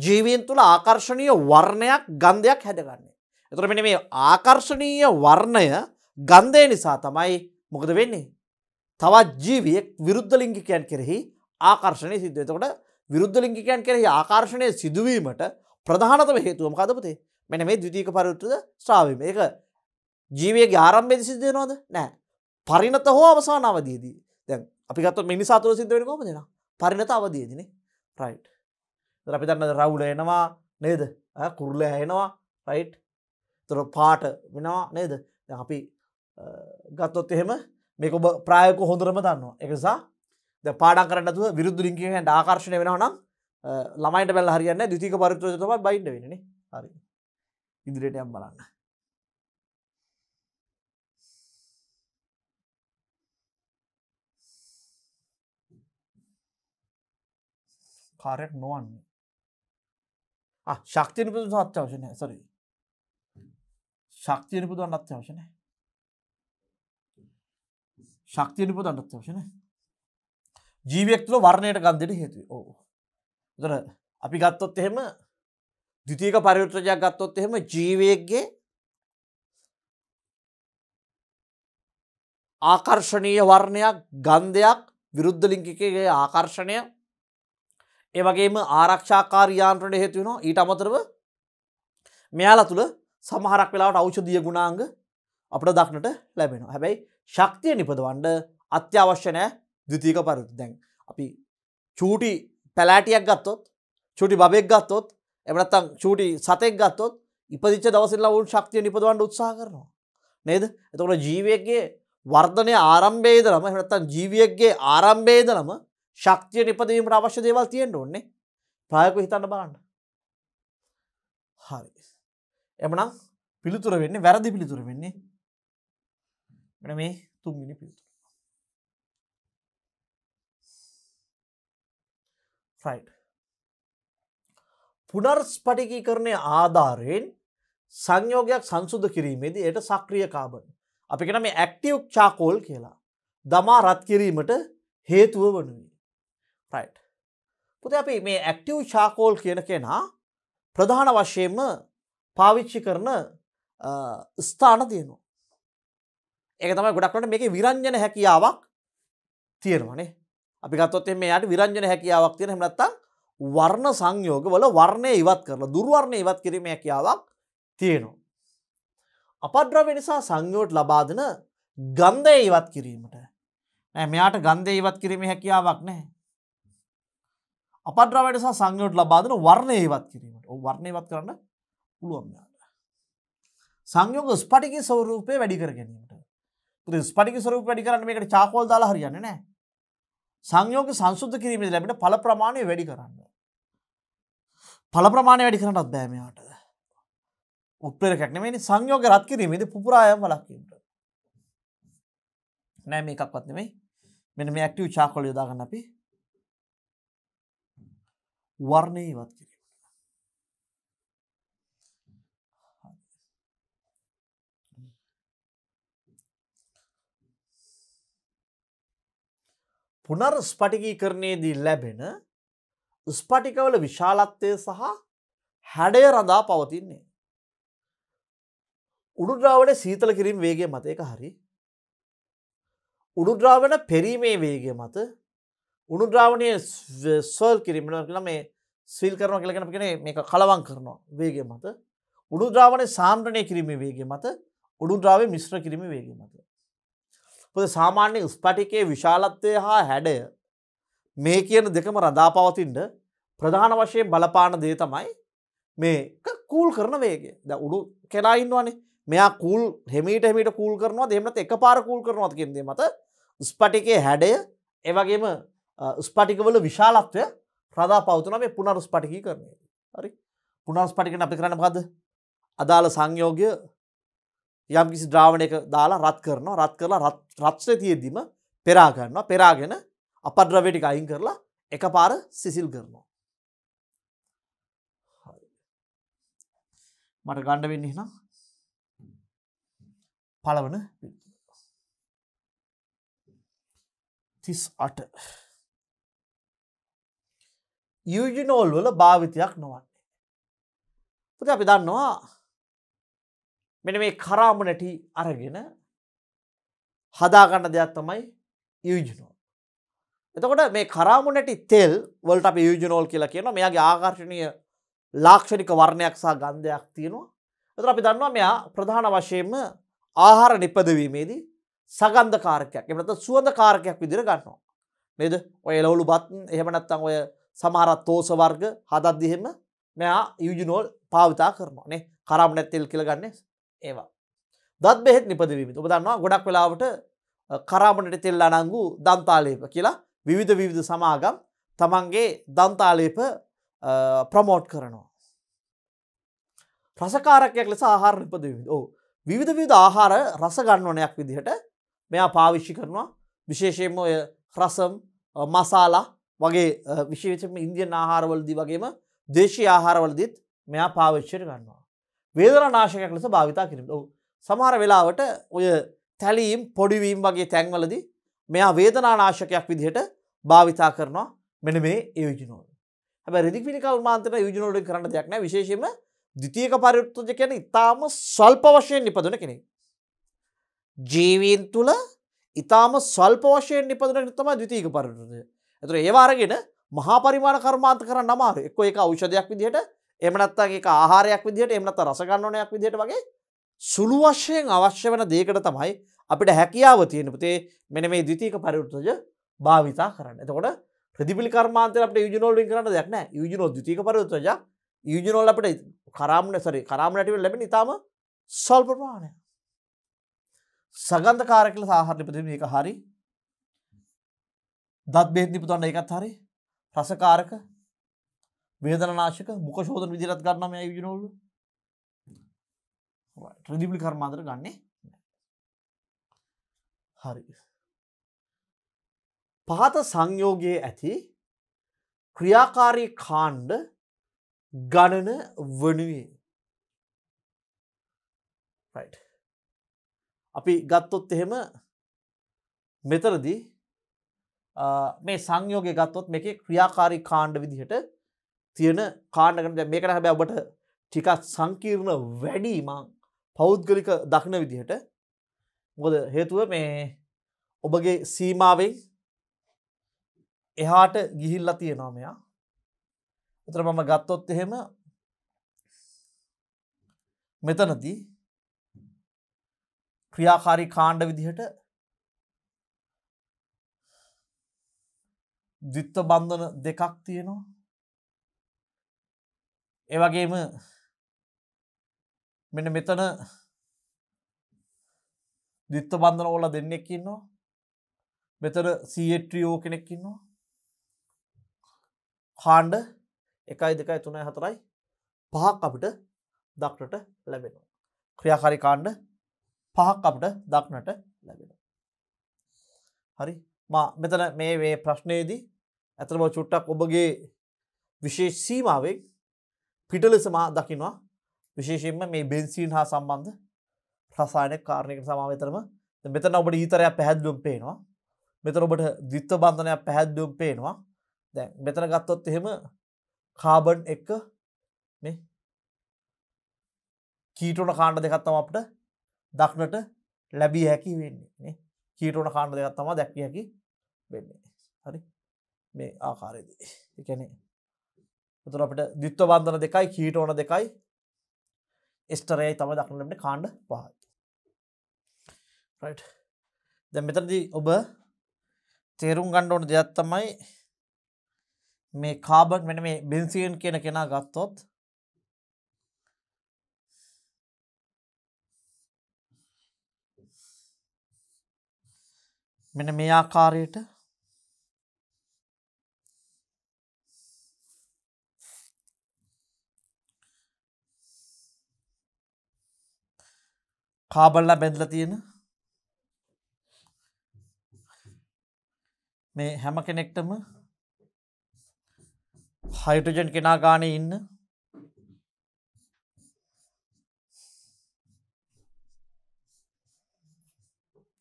A: ජීවීන් තුළ ආකර්ශණීය වර්ණයක් ගන්ධයක් හැඩගන්නේ. එතකොට මෙන්න මේ ආකර්ශණීය වර්ණය ගන්ධය නිසා තමයි මොකද වෙන්නේ? තවත් ජීවියෙක් විරුද්ධ ලිංගිකයන් කෙරෙහි ආකර්ශණය සිද්ධ වෙනවා. එතකොට විරුද්ධ ලිංගිකයන් කෙරෙහි ආකර්ෂණය සිදුවීමට ප්‍රධානතම හේතුව මොකද පුතේ? මෙන්න මේ ද්විතීක පරිවෘත්තජ ශ්‍රාවය. මේක ජීවියගේ ආරම්භයේදී සිද්ධ වෙනවද? නෑ. පරිණත හෝ අවසාන අවධියේදී අපිත් මිනිසා තුර සිදුවෙන කොමදෙන පරිනත අවදයදිනේ රයිට් අපි දන්න රවුල එනවා නේද කුරුල්ල හැනවා රයිට් තුර පාට වෙනවා නේද අපි ගත්තොත් එහෙම මේක ඔබ ප්‍රායක හොඳරම දන්නවා එකසා ද පාඩන් කරන්නතු විරුද්ධ ලිංකිහ ආකර්ශණය වෙනවනම් ළමයිට බැල් හරින්න දතික පරිත්‍රජතම බයින්ඩ වෙනන හරි ඉදිරියට යම් බලන්න කාරයක් නොවන්නේ ශක්තිය නිපුදු අත්‍යවශන සර ශක්තිය නිපුදුවන් අත්‍යවශන ශක්තිය නිපුද අන්නත්‍යවශන ජීවක්තුල වර්ණයට ගන්දට හේතුව ඕ දර අපි ගත්තොත් එහෙම දිතික පරිවෘත්‍රජයක් ගත්තොත් එහෙම ජීවයක්ගේ ආකර්ෂණීය වර්ණයක් ගන්ධයක් විරුද්ධ ලිංකිකගේ ආකර්ෂණය ඒවගේම ආරක්ෂාකාරයාන්ත්‍රට හේතුවෙනවා ඊට අමතරව මෙයාල තුළ සමහරක් වෙලාට අවෂදිය ගුණාංග අපට දක්නට ලැබෙන හැබැයි ශක්තිය නිපදවන්ඩ අත්‍යවශ්‍යනෑ දතික පරති දැන් අපි චූටි පැලෑටියක් ගත්තොත් චුටි බෙක් ගත්තොත් එමනත්තං චූටි සතෙක් ගත්තොත් ඉපදිච්ච දවසල්ලා ඔවුන් ශක්තිය නිපදවන්ඩ උත්සා කරනවා නේද එතකට ජීවයගේ වර්ධනය ආරම්භේදලම හනත්තන් ජීවියක්ගේ ආරම්භේදලම ශක්තිය නිපදීමට අවශ්‍ය දේවල් තියෙන් ඕන්නේ ප්‍රයක හිතන්න බාන්න හරි එමනම් පිළිතුර වෙන්නේ වැරදි පිළිතුර වෙන්නේ මෙන මේ තුන්මිනි පිළිතුර පුනර්ස්පටිකී කරණය ආධාරයෙන් සංයෝගයක් සංසුද කිරීමේදී එයට සක්‍රිය කාබන් අපිකන මේ ඇක්ටියව් චාකෝල් කියලා දමා රත් කිරීමට හේතුව වනුයි රයිට්. පුති අපි මේ ඇක්ටව් චාකෝල් කියන කෙනා ප්‍රධාන වශයෙන්ම පාවිච්චි කරන ස්ථාන තියනු. ඒක තමයි ගොඩක්ට මේක විරංජන හැකියාවක් තියෙනවනේ අපි ගත්තොත් මේ යට විරංජන හැකියාවක් තියෙන හමනත්තක් වර්ණ සංයෝග වල වර්ණය ඉවත් කරලා දුර්වර්ණය ඉවත් කිරීම හැකියාවක් තියෙනවා. අපද්‍රව්‍ය නිසා සංයෝට ලබාදන ගන්ධය ඉවත් කිරීමට. මෙයාට ගන්ධය ඉවත් කිරීම හැකියාවක් නෑ අපද්‍රවයට සහ සංයෝජන ලබා දෙන වර්ණය ඉවත් කිරීමට. ඔව් වර්ණය ඉවත් කරන්න පුළුවන් යාළුවා. සංයෝග ස්පටික ස්වරූපය වැඩි කර ගැනීමට. ඉතින් ස්පටික ස්වරූප වැඩි කරන්න මේකට චාකෝල් දාලා හරියන්නේ නැහැ. සංයෝග සංසුද්ධ කිරීමේදී ලැබෙන ඵල ප්‍රමාණය වැඩි කරන්න. ඵල ප්‍රමාණය වැඩි කරන්නත් බෑ මෙයාට. උත්ප්‍රේරකයක් නෙමෙයි සංයෝග රත් කිරීමේදී පුපුරායම් වළක්වීමට. නෑ මේකක්වත් නෙමෙයි. මෙන්න මේ ඇක්ටිව් චාකෝල් යොදා ගන්න අපි වර්ණය ඉවත් කිරීමට. පුනර් ස්පටිකීකරණයේදී ලැබෙන ස්පටිකවල විශාලත්වය සහ හැඩය රඳා පවතින්නේ. උඩුද්‍රාවට සීතල කිරීම වේගේ මතයක හරි. උඩුද්‍රාවන පෙරීමේ වේගය මත උණුද්‍රාවණය ස්වල් කිරීමන කියලා මේ සිල් කරන කලගෙන කෙන මේ කලවන් කරනවා වේගේ මත උඩුද්‍රාවණය සාම්ට්‍රණය කිරීම වේගේ මත උඩුද්‍රාවේ මිශ්‍ර කිරීම වේගේ මත. පොද සාමාන්‍ය ස්පටිකයේ විශාලත්වය හා හැඩය මේ කියන දෙකම රඳා පවතින්ට ප්‍රධාන වශයෙන් බලපාන දේ තමයි මේ කූල් කරන වේගේ ද උඩු කෙනයින්වානේ මෙයා කූල් හෙමිට හෙමිට කූල් කරනවා දෙමට එක පාර කූල් කරනවතිකින්දේ මත ස්පටිකේ හැඩය එවගේම ස්පටිකවල විශාලත්වය ප්‍රදා පවතුන මේ පුනරුස් පටිකී කරන්නේ හරි පුනරුස් පටිකන අපි කරන පද අදාළ සංයෝගය යම් කිසි ද්‍රාවණයක දාලා රත් කරනවා රත් කරලා රත්ශ්‍රය තියෙද්දිම පෙරාගන්නවා පෙරාගෙන අපද්‍රවටික අයින් කරලා එක පාර සිසිල් කරනවා මට ගණ්ඩ වෙන්නේ නම් පලවන තිස් අට යුජනෝල් වල භාවිතයක් නොවන්නේ. පුති අපි දන්නවා මෙන මේ කරාමනැටි අරගෙන හදාගන්න දෙයක් තමයි යුජනෝල්. එතකොට මේ කරාමුණැටි තෙල් වලට අප යුජනෝල් කියලා කියනවා මෙයාගේ ආකර්ශණය ලාක්ෂණික වර්ණයක් සහ ගන්ධයක් තියෙනවා. එතකොට අපි දන්නවා මෙයා ප්‍රධාන වශයෙන්ම ආහාර නිපදවීමේදී සගන්ධ කාරකයක් එහෙම නැත්නම් සුවඳ කාරකයක් විදිහට ගන්නවා. නේද? ඔය එළවලු බත් එහෙම නැත්නම් ඔය සමහරත් තෝස වර්ග හදද්දි එහෙම මෙයා යුජිනෝල් පාවිතා කරනවා නේ කරාමනැත් තෙල් කියලා ගන්න ඒවා. දත් බෙහෙත් නිපදවීමත් ඔබ දන්නවා ගොඩක් වෙලාවට කරාමනට තෙල් අනංගු දන්තාලේප කියලා විවිධ විවිධ සමාගම් තමන්ගේ දන්තාලේප ප්‍රමෝට් කරනවා. රසකාරකයක් ලෙස ආහාර නිපදවීම ඕ විවිධ විධ ආහාර රස ගන්නවනයක් විදිහට මෙයා පාවිශ්ෂි කරනවා විශේෂයෙන්ම ඔය රසම් මසාලා වගේ විශේෂම ඉන්දියන් ආහාරවලදී වගේම දේශී ආහාරවලදීත් මෙයා පාවිච්චයට ගන්නවා. වේදර නාශකයක් ලෙස භාවිතා කිරීම ඔහු සමහර වෙලාවට ඔය තැලීම් පොඩිවීම් වගේ තැන්වලදි මෙයා වේදනා නාශකයක් විදිහට භාවිතා කරනවා මෙන මේ යෝජනෝල හැබ රිදික් පිනිකල් මාන්තන යෝජනෝලින් කරන්න දෙයක්න විශේෂම දිතියක පරිුත්තුජ කියන ඉතාම සල්ප වශයෙන් නිපදන කෙනෙ. ජීවීන් තුළ ඉතාම සල්ප වශයෙන් නිපදන තම දිතියක පරිුතුය ඇතුර ඒවාරගෙන මහා පරිමාණ කර්මාන්ත කරන්න අමාර එක්ක එක ෞෂධයක් විදිහට එමනත්තන් එක ආහාරයක් විදිහට එමනත්ත රසගන්නනයක් විදිහට වගේ සුළු වශයෙන් අවශ්‍ය වන දේකට තමයි අපිට හැකියාව තියෙන පුතේ මෙන මේ දිතීක පරිවෘතජ භාවිතා කරන්න එතකොට ප්‍රතිපිලි කර්මාන්තය අපට යුජනෝල්ඩින් කරන්න දෙයක්න යුජනෝ දිතීක පරිවෘතජ යුජනෝල් අපට කරාමන සරි කරාමනටව ලැබෙන ඉතාම සල්පරවාණය සගන්ධ කාරකල සාහරි ප්‍රතිම එක හරි දත් බේද්දි පුතන්න එකත් හරි රසකාරක වේදනාශක මුක ශෝධන විදිරත් ගන්නම ඇ විජනෝල ්‍රදිපලි කර්මාදර ගන්නේ හරි පහත සංයෝගයේ ඇති ක්‍රියාකාරී කාණ්ඩ ගණන වනුවේ අපි ගත්තොත් එහෙම මෙතරදී මේ සංයෝග ගත්තොත් මේක ක්‍රියාකාරි කාණ්ඩ විදිහට තියෙන කාණ්ඩකට මේකට හැබැ ඔබට ටිකත් සංකීර්ණ වැඩීමං පෞද්ගලික දක්න විදිහට මොද හේතුව මේ ඔබගේ සීමාවෙන් එහාට ගිහිල්ලා තියෙනවා මෙයා එතර මම ගත්තොත් එහෙම මෙතනති ක්‍රියාකාරි කාණ්ඩ විදිහට ද්විත්ව බන්ධන දෙකක් තියෙනවා. ඒ වගේම මෙන්න මෙතන ද්විත්ව බන්ධන වල දෙන්නෙක් ඉන්නවා. මෙතන CH3O කෙනෙක් ඉන්නවා. කාණ්ඩ 1 2 3 4 පහක් අපිට දක්නට ලැබෙනවා. ක්‍රියාකාරී කාණ්ඩ පහක් අපිට දක්නට ලැබෙනවා. හරි මා මෙතන මේ මේ ප්‍රශ්නයේදී ඇතනම චුට්ටක් ඔබගේ විශේෂ සීමාවෙක් පිට ලෙසමා දකිනවා විශේෂෙන්ම මේ බෙන්සීන් හා සම්බන්ධ ප්‍රසායන කාරණයකට සමාවතරම මෙතන ඔබට ඊතරයක් පැහැද්දුම් පේනවා මෙතන ඔබට දිත්ව බන්ධනයක් පැහැද්දුම් පේනවා දැ මෙතන ගත්තොත් එහෙම කාබන් එක මේ කීටුන කාණ්ඩ දෙකත්තම අපට දක්නට ලැබී හැකි වෙන්නේ කීටුන කාණ්ඩ දෙකත්තම දැක්විය හැකි වෙන්නේ හරි මේ ආකාරයේදී. ඒ කියන්නේ උතර අපිට ද්විත්ව බන්ධන දෙකයි කීටෝන දෙකයි එස්ටරයයි තමයි දක්න ලැබෙන කාණ්ඩ පහයි. රයිට්. දැන් මෙතනදී ඔබ තේරුම් ගන්න ඕන දෙයක් තමයි මේ කාබන් මෙන්න මේ බෙන්සීන් කියන කෙනා ගත්තොත් මෙන්න මේ ආකාරයට කාබල්ලා බැඳල තියෙන මේ හැම කෙනෙක්ටම හයිටජන් කෙනා ගානය ඉන්න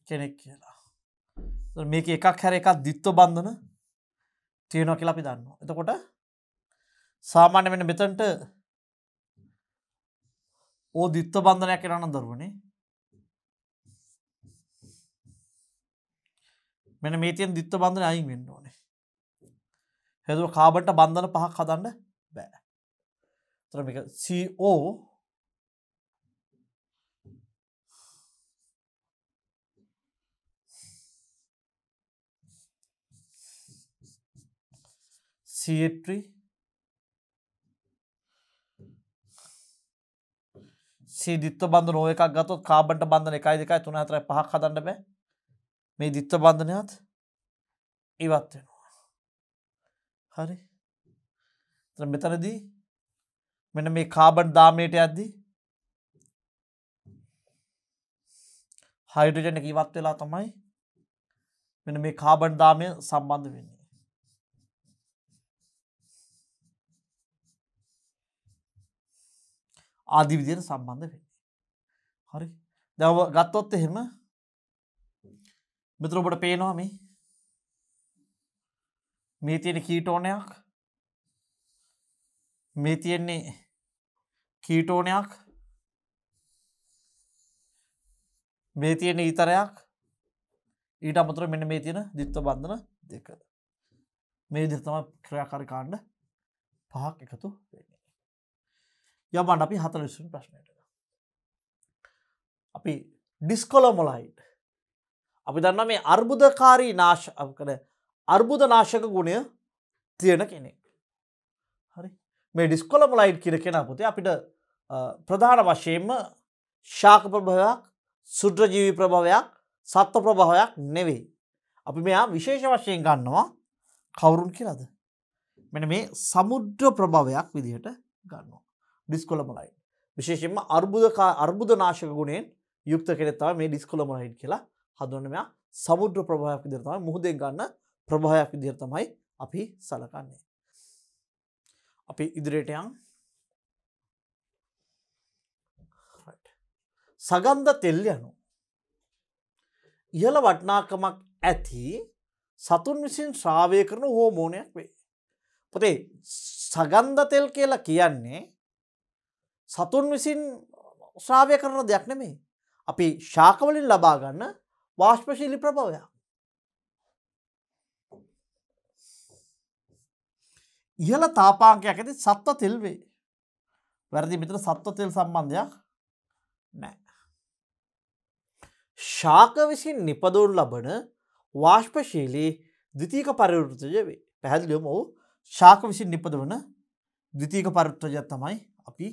A: කෙනෙක් කියලා මේක එකක් හැර එකක් දිත්ව බන්ධන තියෙනවා කියලා අපි දන්න එතකොට සාමාන්‍ය වෙන මෙතන්ට ඕ දිත්ව බන්ධනයක් කරන්න දරුවනේ මෙන මේතියෙන් දිත්ත බන්ධන අයින් වෙන්න ඕනේ හැදුව කාබට බන්ධන පහක් හදන්න බෑ තරමික සෝ සියට්‍රි සීදිත්ව බඳ නෝය එකක් ගතොත් කාබට බන්ධන එකයි දෙකයි තුන අතර පහක් හදන්න බෑ මේ දිත්ත බන්ධනයත් ඉවත් වෙනවා. හරි මෙතනදී මෙන මේ කාබන් දාමයට ඇද්දී හයිඩජන ඉවත් වෙලා තමයි මෙන මේ කාබන් දාමය සම්බන්ධ වෙන්නේ. ආදිවිදියට සම්බන්ධ වෙන්නේ. හරි දැව ගත්තොත් එහෙම මෙතර ඔබට පේනවා මේ මේ තියෙන කීටෝනයක් මේ තියෙන්නේ කීටෝනයක් මේ තියෙන ඊතරයක් ඊට අමතුර මෙන්න මේ තියෙන දිත්ව බන්ධන දෙක මේ දිතම ක්‍රියාකාරිකාණ්ඩ පහක් එකතු වෙන්නේ යබන් අපි හතලසුන් ප්‍රශ්නයට අපි ඩිස්කොලොමොලයිට් අපි දන්න මේ අර්බුදකාරී නාශ කන අර්බුද නාශක ගුණය තියෙන කෙනෙක්. හරි මේ ඩිස්කොලම ලයිට් කිර කෙන පුතේ අපිට ප්‍රධාන වශයෙන්ම ශාක ප්‍රභවයක් සුද්‍රජීවී ප්‍රභවයක් සත්ව ප්‍රභාවයක් නෙවෙයි. අපි මෙයා විශේෂ වශයෙන් ගන්නවා කවුරුන් කියලද. මෙන මේ සමුද්‍ර ප්‍රභවයක් විදිහට ගන්නවා. ඩිස්කොලමලයි. විශේෂෙන්ම අර්බුද අර්බුද නාශක ගුණෙන් යුක්ත කෙනෙත්තාව මේ ඩිස්කොලමලහිට කියලා හඳුන්වන්නේ මෙයා සමුද්‍ර ප්‍රවාහයක් විදිහට තමයි මුහුදෙන් ගන්න ප්‍රවාහයක් විදිහට තමයි අපි සලකන්නේ. අපි ඉදිරියට යමු. සගන්ධ තෙල් යනු ඉහළ වටනාකමක් ඇති සතුන් විසින් ශ්‍රාවය කරන හෝමෝනයක් වේ. පොතේ සගන්ධ තෙල් කියලා කියන්නේ සතුන් විසින් ශ්‍රාවය කරන දෙයක් නෙමේ. අපි ශාකවලින් ලබාගන්න වාශ්පශීලි ප්‍රභවයක්. ඉහළ තාපාංකයක් ඇති සත්ව තෙල්වේ. වැරදි මිතර සත්ව තෙල් සම්බන්ධයක් නෑ. ශාක විසින් නිපදවුන් ලබන වාශ්පශීලී දිතික පරිවෘතජ වේ පැහැදිලියොම ඔහු ශාක විසින් නිපද වන දිතික පරිෘත්තජත් තමයි අපි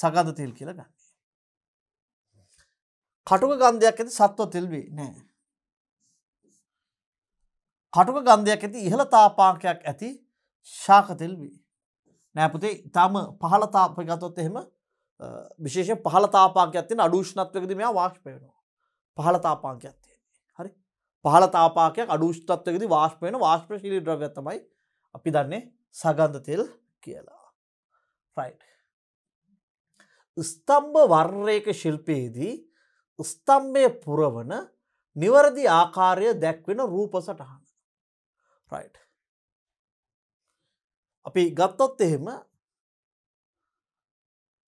A: සගධ තෙල් කියලගන්න. කටුක ගන්ධයක් ඇති සත්ව තෙල්වී නෑ. කටුක ගන්ධයක් ඇති ඉහළ තාපාංකයක් ඇති ශාක තෙල්වී. නෑපුතේ ඉතාම පහල තාප ගතොත් එහෙම විශේෂ පහල තාපාක ඇතින අඩුෂ්ණත්වකද මෙයා වාශ්පයනවා. පහල තාපාංකයක් තියෙන්නේ හරි පහල තාපාකයක් අඩුෂ්තත්වකද වාශ්පයන වාශ්පශීලි ද්‍රව්‍යත්තමයි අපි දන්නේ සගන්ධ තෙල් කියලා. රයිට්. ස්තම්භ වර්රයක ශිල්පයේදී ස්තම්භය පුරවන නිවරදි ආකාරය දැක්වෙන රූප සටහන. අපි ගත්තොත් එහෙම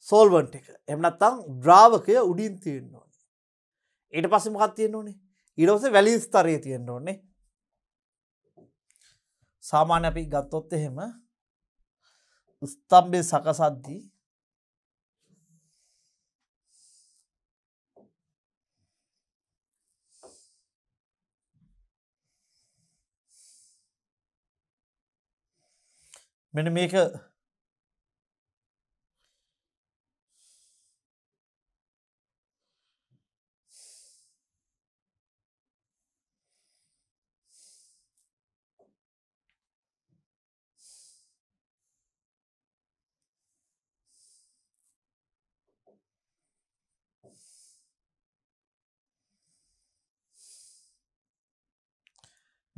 A: සෝල්වන්ට එක එමනත්තං ද්‍රාවකය උඩින් තියෙන් ඕනේ. ඊට පසම මහත් තියෙන් ඕනේ ඉඩවස වැලින් ස්තරය තියෙන් ඕන්නේ සාමාන්‍ය අපි ගත්තොත් එහෙම ස්තම්බය සකසද්දී මෙන මේක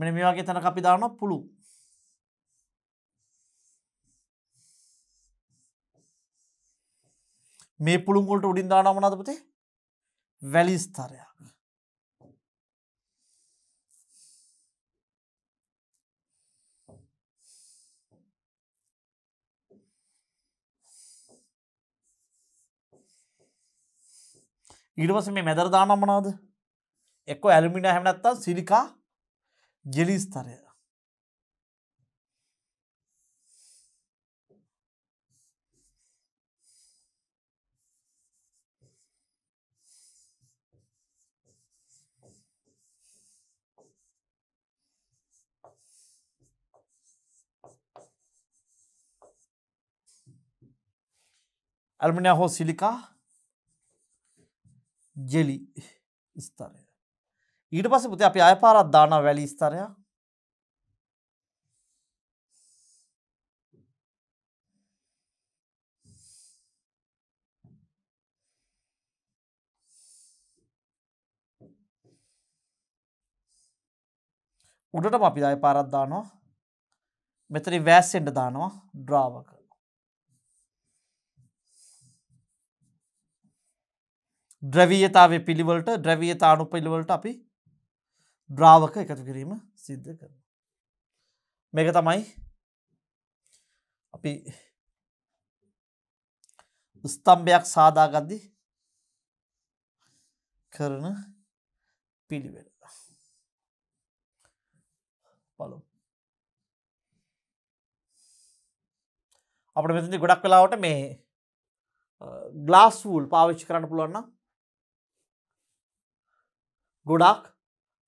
A: මෙන මේ වගේ තැන අපි දානවා පුළු මේ පුළුම්ගොලට උඩින් දානමනදපතේ වැලිස්තරයක් ඉඩවස මේ මැදර දානම්මනාද එක්ක ඇල්මිනා හැමනැත්තන් සිරිකා ජෙලිස්තරය ඇල්මිනයා හෝ සිලිකා ජෙලි ස්තරය ඊට පස පුති අපි අය පාරත් දාන වැලි ස්තරය උඩටම අපි අය පාරත් දානවා මෙතරි වෑස්සෙන්ට දානවා ද්‍රාවක ද්‍රවීයතාව පිළිවලට ද්‍රවීයතා අනු පිළිවලට අපි ද්‍රාවක එකතු කිරීම සිද්ධ කර. මේක තමයි අපි ස්තම්භයක් සාදාගද්දි කරන පිළිවෙල. පලු අපට මෙතදි ගොඩක් වෙලාවට මේ ගලාස්වූල් පාවිච්චි කරන්න පුළුවන්න ගොඩාක්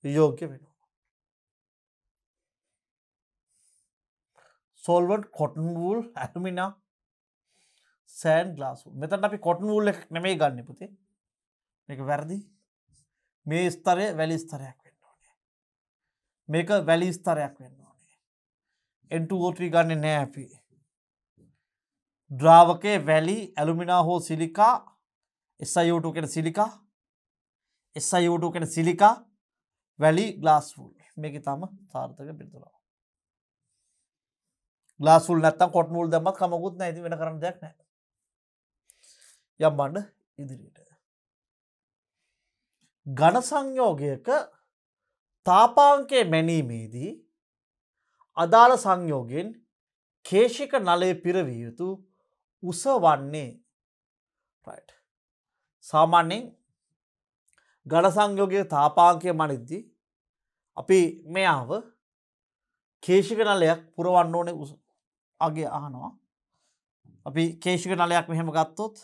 A: යෝග්‍ය වෙනවා. සෝල්වට කොටන් වූල් ඇතුමිනා සෑන් ගලාසු මෙතන් අපි කොටන් වූල් එකක් නෙමේ ගන්න පුතේ එක වැරදි මේ ස්තරය වැලි ස්තරයක් වෙන්න ඕනේ මේක වැලි ස්තරයක් වෙන්න ඕනේ එන්ටෝත්‍රී ගන්න නෑ අපි ද්‍රාවකය වැලි ඇලුමිනා හෝ සිලිකා එස්සයෝටු කෙන සිලිකා එස්සයිට කෙන සිලිකා වැලි ගලාස්වූල් මේක තම සාර්ථක පිතුරවා. ගලාසුල් නැත්තම් කොට්මුල් දමත් කමකුත් නැති වෙන කරන දෙයක් නෑ. යම් බණ්ඩ ඉදිරියට. ගණ සංයෝගයක තාපාංකය මැනීමේදී අදාළ සංයෝගෙන් කේෂික නලය පිරවිය යුතු උස වන්නේ සාමාන්‍යෙන් ගඩ සංයෝගය තාපාංකය මනිද්දි අපි මෙයාව කේෂික නලයක් පුරවන්න ඕනේ අගේ අහනවා අපි කේෂික නලයක් මෙහෙම ගත්තොත්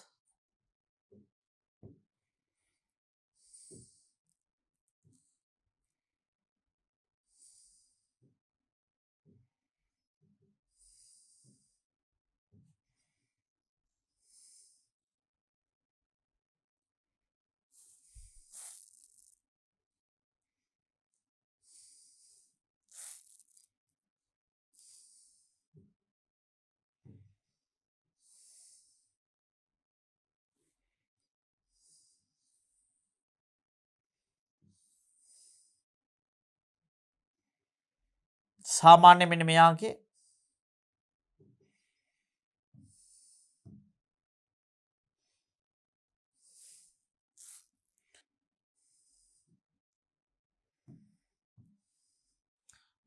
A: සාමාන්‍ය මෙන මෙයාගේ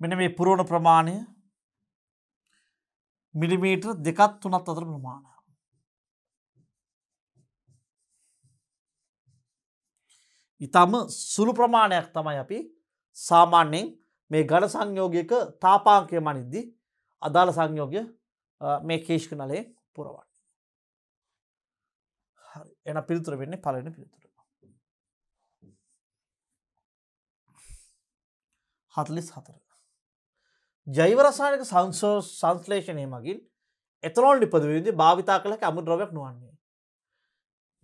A: මෙන මේ පුරුවණ ප්‍රමාණය මිලිමීටර් දෙකත් තුනත් අතර ප්‍රමාණය. ඉතාම සුළු ප්‍රමාණයක් තමයි අපි සාමාන්‍යෙන් මේ ගණ සංයෝගයක තාපාංකය මනිද්දි අදාළ සංයෝගය මේ කේෂ්ක නලය පුරවන්න. එන පිළිතුර වෙන්නේ පලන පිළිතුර. හතලිස් හතර. ජෛවරසායක සංසෝ සංස්ලේෂණය මගින් එතනොල් නිපදවිද භාවිතා කළක අමුද්‍රවයක් නොවන්නේ.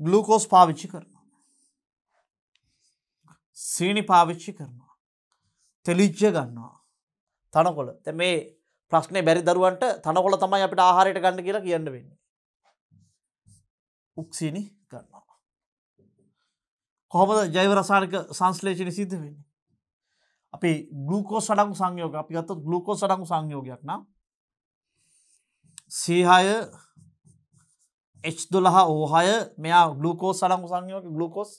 A: ගලූකෝස් පාවිච්චි කරනවා. සීනි පාවිච්චි කරනවා. තෙලිච්ජ ගන්නවා. තනකොළ තැ මේ ප්‍රශ්නය බැරි දරුවන්ට තනකොළ තමයි අපිට ආහාරයට ගන්න කියලා කියන්න වෙන්න. උක්සිනි ගන්නවා. කොහොමද ජයවරසානික සංස්ලේෂණ සිද්ධ වෙන්නේ. අපි ගලූකෝ සඩං සංයෝග අපි ගත්ත ගලූකෝ සඩං සංයෝගයක් නම් සීහාය එච් දුලහා ඕහය මෙයා ගලූකෝ සලං සංයෝක ගලූකෝස්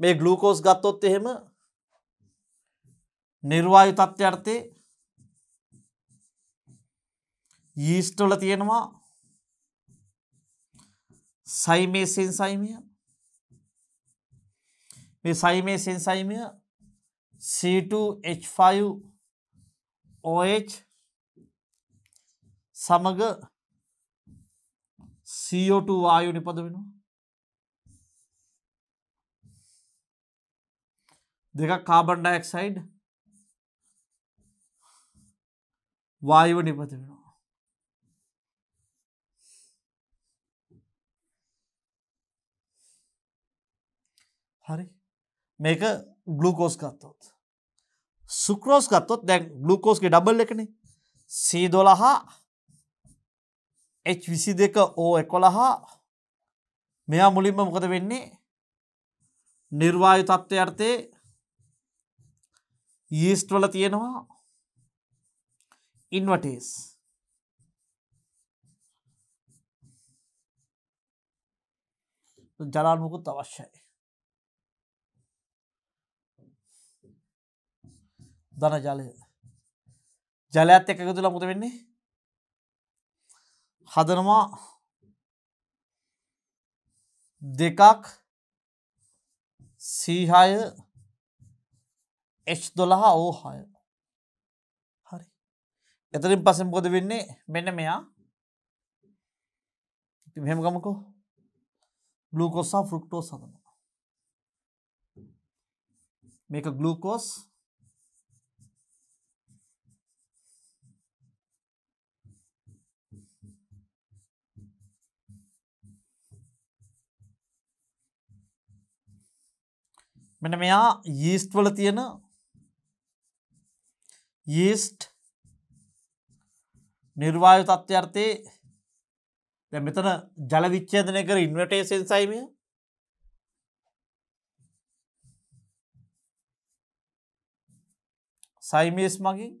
A: මේ ගලූකෝස් ගත්තොත් එහෙම නිර්වායු තත්ත්වයර්ථය ඊස්ටොල තියෙනවා සයිමේ සෙන්සයිමිය මේ සයිමේ සෙන්සයිමිය C2H5 OH සමග CO2 වායු නිපද වෙනවා දෙකක් කාබන් ඩයක්සයිඩ් වායව නිපත වෙනවා. හරි මේක ගලුකෝස් ගත්තොත්. සුක්‍රෝස් ගත්තොත් දැන් ගලුකෝස්ගේ ඩබල් එකනේ සීදොලහා එච් විසි දෙක ඕ එකොළහා මෙයා මුලින්ම මොකද වෙන්නේ නිර්වායු තත්ත්වයර්ථය ඊස්ට්‍රල තියෙනවා in what is ජලාල් මුකුත් අවශ්‍යයි ධන ජලය ජලයත් එක එකතුලා මුත වෙන්නේ හදනවා දෙකක් සීහාය එච් දොළහා ඕහාය එතරින් පසෙන් පොද වෙන්නේ මෙන්න මෙයා මෙහෙම ගමකෝ ගලූකොස්සා ෆෘක්ටෝස් හදන මේක ගලූකෝස් මෙන මෙයා යීස්ට් වල තියෙන යීස්ට් නිර්වාය තත්ත්වර්ථය මෙතන ජල විච්චේදනය කර ඉන්වටේසෙන් සයිමය සයිමේස් මගින්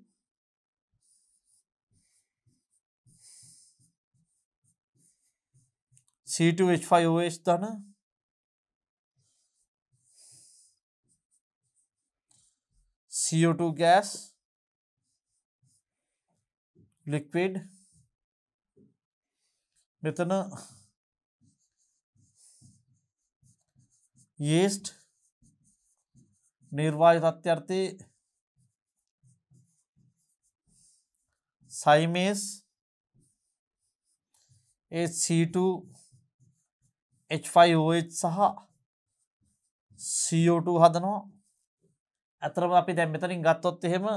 A: C2H5OH දන CO2 gas ලික්විඩ් මෙතන යේස්ට් නිර්වාය තත්්‍යර්ථය සයිමේස් C2 H5OH සහ CO2 හදනවා ඇතරම අපි දැම් මෙතනින් ගත්තොත් එහෙම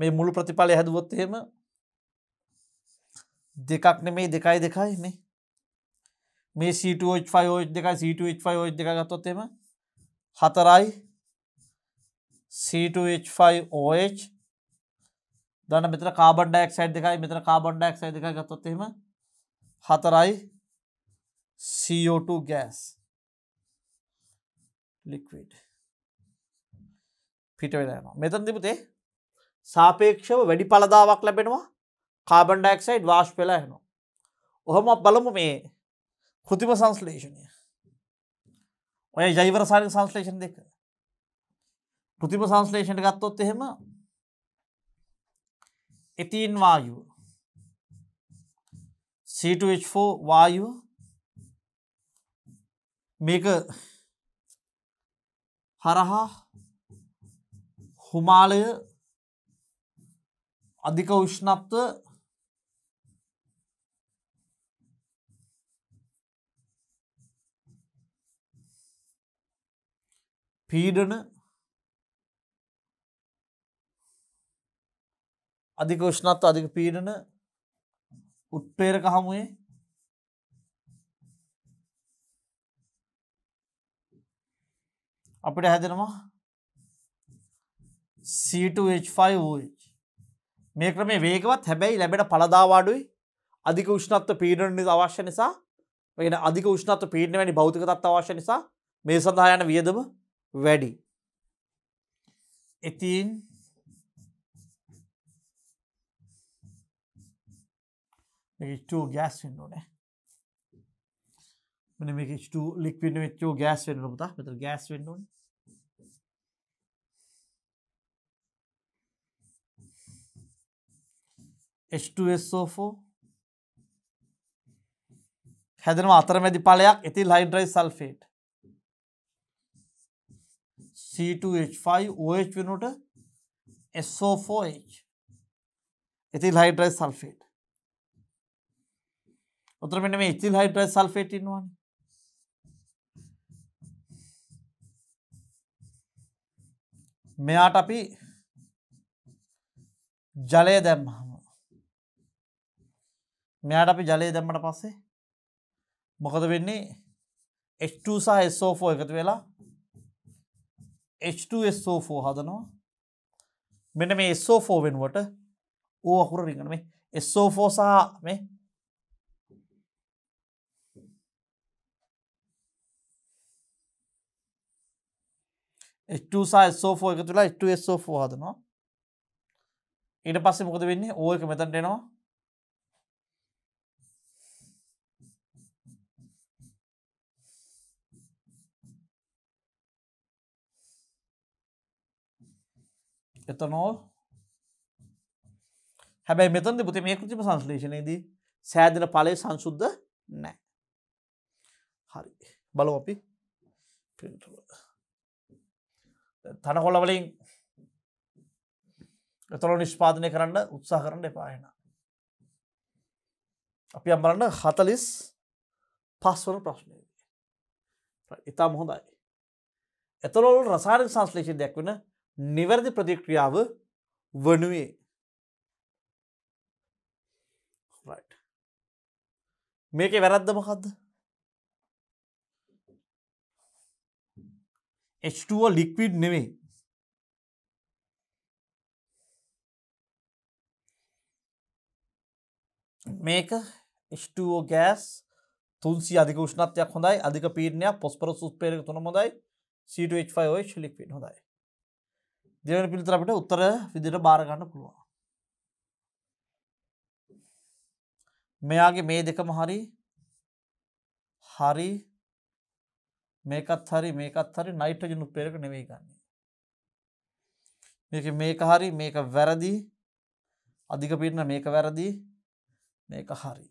A: මේ මුළු ප්‍රතිඵලය හැදුවොත් එහෙම දෙකක් නෙමේ දෙකයි දෙකයි මේ මේ C2H5OH දෙකයි C2H5OH දෙක ගත්තොත් එහෙම හතරයි C2H5OH දන්න මෙතන කාබන් ඩයොක්සයිඩ් දෙකයි මෙතන කාබන් ඩයොක්සයිඩ් දෙකයි ගත්තොත් එහෙම හතරයි CO2 gas liquid පිට වෙලා යනවා මෙතන දිපුතේ සාපේක්ෂව වැඩි පලදාවක් ලැබෙනවා කාබන්ඩක්සයිඩ් වාශ් පෙලා යනවා. ඔහොම බලමු මේ කෘතිම සංස්ලේෂණය ඔය ජයිවරසාරික සංස්ලේෂණ දෙක කෘතිම සංස්ලේෂණට ගත්තොත් එහෙම එතින් වායුව C2H4 වායුව මේක හරහා හුමාලය අධික උෂ්ණත්ව පීඩන අධික උෂ්ණත්ව අධික පීඩන උත්පේරක හමුවේ අපිට හැදෙනවා C2H5 OH මේ ක්‍රමේ වේගවත් හැබැයි ලැබෙන පලදාවාඩුයි අධික උෂ්ණත්ව පීඩන අවශ්‍ය නිසා වෙන අධික උෂ්ණත්ව පීඩන වැනි භෞතික තත් අවශ්‍ය නිසා මේ සඳහා යන වියදම වැඩි. ඉතින් H2 ගෑස් වෙන්න ඕනේ. මෙන්න මේක H2 ලික්විඩ් වෙච්චෝ ගෑස් වෙන්න ඕන පුතා. මෙතන ගෑස් වෙන්න ඕනේ. H2SO4 හැදෙනවා අතරමැදි ඵලයක් ethyl hydride sulfate C2H5OH වෙනුවට SO4H ethyl hydride sulfate උතර මෙන්න මේ ethyl hydride sulfate ඉන්නවනේ මෙයාට අපි ජලය දැම්මහම මෙයාට අපි ජලය දැම්මට පස්සේ මොකද වෙන්නේ H2 සහ SO4 එකතු වෙලා H2SO4 හදනවා මෙන මේ SO4 වෙනුවට ඕ අකුර රිගන මේ SO4 සහ මේ H2සෝ එකතුලා H2SO4 හදනවා ඊට පස්සේ මොකද වෙන්නේ ඕ එක මෙතැන්ට එනවා එතනෝ හැබැයි මෙතන්ද පුති මේ කෘතිම සංශ්ලේෂණයේදී සෑදන පලය සංශුද්ධ නෑ. හරි බලව අපි තනකොලවලින් එතොල නිෂ්පාදනය කරන්න උත්සා කරන්න එපායන. අපි අම්බරන්න හතලිස් පස්වන ප්‍රශ්නය ඉතා මොහොඳයි. එතොලොල් රසාරක සංශ්ලේෂණ දෙයක් වෙන නිවැරදි ප්‍රතික්‍රියාව වනුවේ මේක වැරද්ද මොකක්ද H2 ලික්විඩ් නෙවෙයි මේක ස්ටෝ ගෑස් තුන්සි අධික ෂ්නත්යක් හොඳයි අධික පීරණයක් පොස්පර සුස්පේරක තුන හොඳයි C2H5 ලික්විඩ් හොඳයි දෙවන පිළිතුර අපිට උත්තර විදිහට බාර ගන්න පුළුවන්. මෙයාගේ මේ දෙකම හරි හරි මේකත් හරි මේකත් හරි නයිට්‍රජන් උත්ප්‍රේරක නෙවෙයි ගන්න. මේක මේක හරි මේක වැරදි අධික පිටන මේක වැරදි මේක හරි.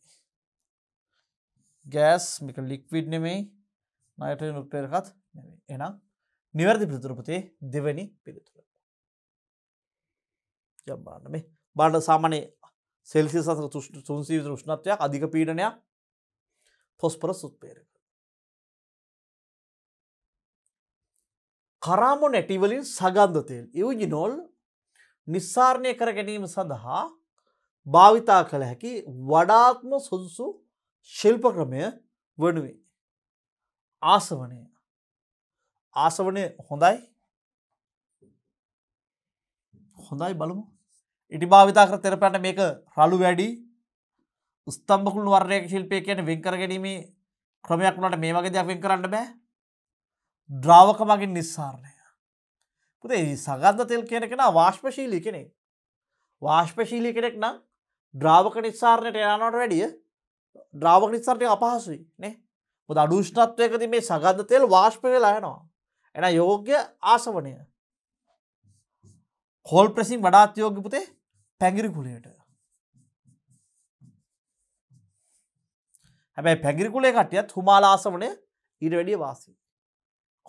A: ගෑස් මේක ලික්විඩ් නෙමෙයි නයිට්‍රජන් උත්ප්‍රේරකත් නෙවෙයි. එහෙනම් නිවැරදි පිළිතුරපතේ දෙවැනි පිළිතුර යබාන්න මේ බාඩ සාමනය සෙල්සි සසර තුන්සී ෘෂ්ණත්වයක් අධික පීඩනයක් පොස්පර සුත්පේරක. කරාමො නැටිවලින් සගන්ධතෙල් යුජි නෝල් නිස්සාරණය කර ගැනීම සඳහා භාවිතා කළ හැකි වඩාත්ම සුදුසු ශිල්ප ක්‍රමය වනුවේ. ආසවනය ආසවනය හොඳයි හොඳයි බලමු ඉටි භාවිතා කර තෙරපන්න මේක රලු වැඩි ස්තම්භකුළු වර්ණයක ශිල්පය කියන වෙන්කර ගැනීමේ ක්‍රමයක් වුණට මේ වගේ දෙයක් වෙන් කරන්න බෑ ද්‍රාවක මගින් නිස්සාරණය පුතේ සගන්ධ තෙල් කියන කෙන වාශ්පශීලි කෙනෙ වාශ්පශීලි කෙනෙක් නම් ද්‍රාවක නිස්සාරණයට යනට වැඩිය ද්‍රාවක නිස්සාරණය අපහසුයි නේ පුද අඩුෂ්ණත්වයකති මේ සගන්ධ තෙල් වාශ්ප වෙලා යනවා එන යෝග්‍ය ආසවනය කෝල් ප්‍රසින් වඩාත් යෝග්‍ය පුතේ පැගිරි කුලයට හැබැයි පැගිරි කුලේ කටියත් හුමාලාසමනය ඉර වැඩිය වාසි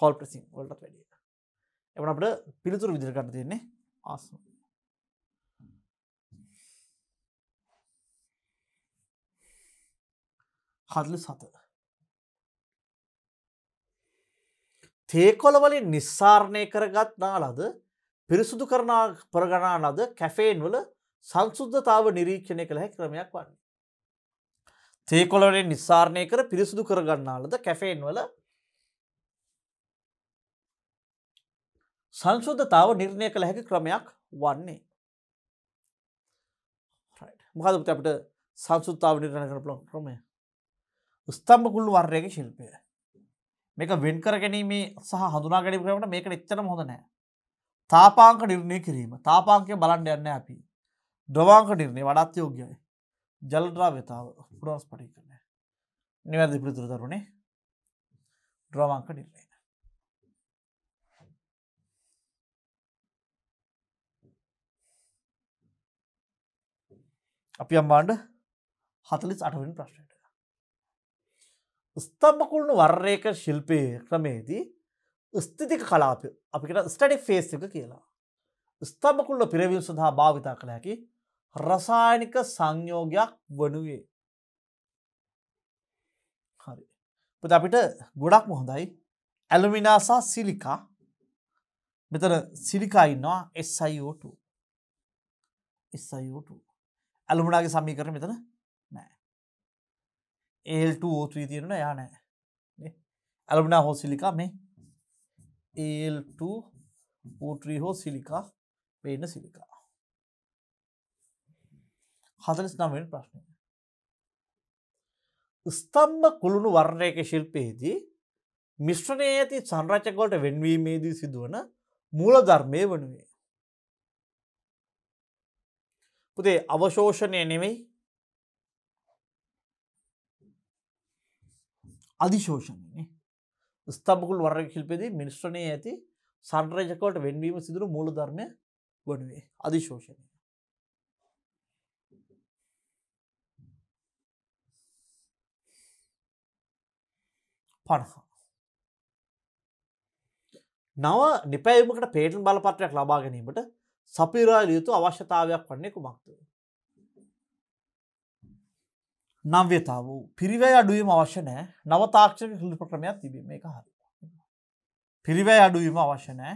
A: කෝල් ප්‍රසින් වලටත් වැඩිය එමන අපට පිළිතුරු විදිරකට තියන්නේ ආසු හදලු සත තේකොළවලින් නිස්සාරණය කරගත් නාලද පිරිසුදු කරනා පරගණා නද කැෆේන් වල සංසුද්ධතාව නිරීක්ෂණය කළ හැකි ක්‍රමයක් වන්නේ. තේකොලනෙන් නිස්සාරණය කර පිරිසුදු කරගන්නාලද කැෆේන් වල සංශුද්ධතාව නිර්ණය කළ හැකි ක්‍රමයක් වන්නේ. මොකදපට අපට සංසුත්තාව නිර්ණය කර පලොන් ක්‍රමය ස්තම්භ කුල්ලු වර්යක ශිල්පය මේක වෙන්කර ගැනීමේ සහ හඳුනා ගැනීම ක්‍රමට මේක එච්චන හොඳනෑ තාපාංක නිර්ණය කිරීම තාපාංකය බලන්ඩ යන්න අපි ද්‍රවාංක නිර්ණය වඩත් යෝග්‍යයි ජලද්‍රාවතාව පුරස් පටි කරන නිවැදි පිළිතුර දරුණේ ද්‍රවාංක නිර්ණය අපි අම්බාන්ඩ හතලිස් අටවින් ප්‍රශ්නයට ස්තම්භකුණු වර්රයක ශිල්පය ක්‍රමේදී ස්ථිතික කලාප අපිට ස්ටඩි ෆේස් එක කියලා. ස්ථභකුල්ල පිරවීම සඳහා භාවිතා කළ හැකි රසායනික සංයෝගයක් වනුවේ. හරි. පුත අපිට ගොඩක් මොහොඳයි ඇලුමිනාසා සිලිකා මෙතන සිලිකා ඉන්නවා SIO2 SIO2 ඇලුමනාගේ සමීකරන මෙතන නෑ L2 ෝ3 තියෙන යා නෑ ඇලුමිනා හෝ සිලිකා මේ Al2 O3 හෝ සිලිකා පේන සිලිකා. හතලස් නමෙන් ප්‍රශ්නය. ස්තම්භ කුළුණු වර්ණයක ශිල්පයේදී මිශ්‍රණය ඇති සංරචකොලට වෙන්වීමේදී සිදුවන මූලධර්මය වනුවේ. පුදේ අවශෝෂණය නෙමෙයි අධිශෝෂණයනේ ස්ථාපකුල් වර්රක ශිල්පයේදී මිනිස්ට්‍රණයේ ඇති සන්රජකවට වෙන්වීම සිදුරු මූල ධර්මය වනුවේ අධිශෝෂණය. පණහා. නව නිපැයීමකට පේටන් බලපත්‍රයක් ලබා ගැනීමට සපිරාල යුතු අවශ්‍යතාවයක් වන්නේ කුමක්තුවේ. නව්‍යතා වූ පිරිවැය අඩුවීම අවශ්‍ය නෑ නවතාක්ෂක ශිල්ප ක්‍රමයක් තිබීම එක හරි. පිරිවැය අඩුවීම අවශ්‍ය නෑ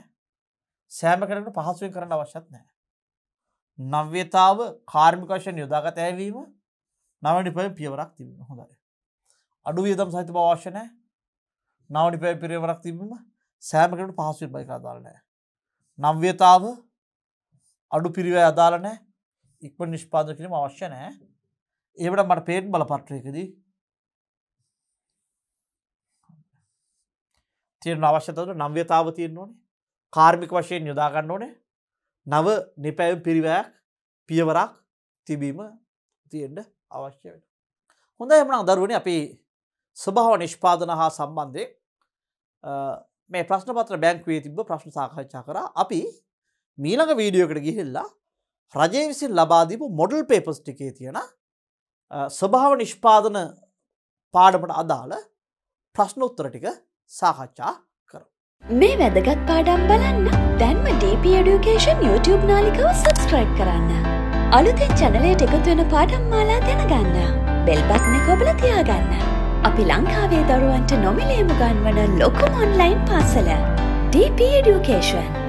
A: සෑම කරට පහසුවෙන් කරන අවශ්‍යත් නෑ. නව්‍යතාව කාර්මිකශයෙන් යොදාගත ඇවීම නවනි පැ පියවරක් තිබීම හොඳයි. අඩු වියදම් සහිත අවශ්‍ය නෑ නවනි පැ පිරිවරක් තිබීම සෑමකට පහසුවෙන් බයි අදාලනෑ. නව්‍යතාව අඩු පිරිවැය අදාලනෑ ඉක්ම නිෂ්පාද කිරීම අවශ්‍ය නෑ ඒවට මට පේට් බලපත්‍රයකදී තියෙන අවශ්‍යතට නම්්‍යතාව තියෙන් ඕනේ කාර්මික වශයෙන් යොදාගන්න ඕනේ නව නිපැවම් පිරිවෑක් පියවරක් තිබීම තියෙන්ට අවශ්‍ය වෙන. හොඳ එමන අදරුවන අපි ස්වභාව නිෂ්පාදන හා සම්බන්ධය මේ ප්‍රශ්න පත්‍ර බැංක්වේ තිබ ප්‍රශ්න සාකච්ඡා කර අපි මීළඟ වීඩියෝකට ගිහිල්ලා රජය විසින් ලබාදීපු මොඩල් පේපස් ටිකේ තියෙන ස්වභාව නිෂ්පාදන පාඩමට අදාළ ප්‍රශ්නෝත්තර ටික සාකච්ඡා කර. මේ වැදගත් පාඩම් බලන්න දැන්ම DP Education YouTube නාලිකව සබස්ක්‍රයිබ් කරන්න. අලුතෙන් චනලයට එකතුවෙන පාඩම් මාලා දැනගන්න. බෙල්බත්න කොබල තියාගන්න. අපි ලංකාවේ දරුවන්ට නොමිලේමු ගන්වන ලොකුම ඔන්ලයින් පාසල DP Education.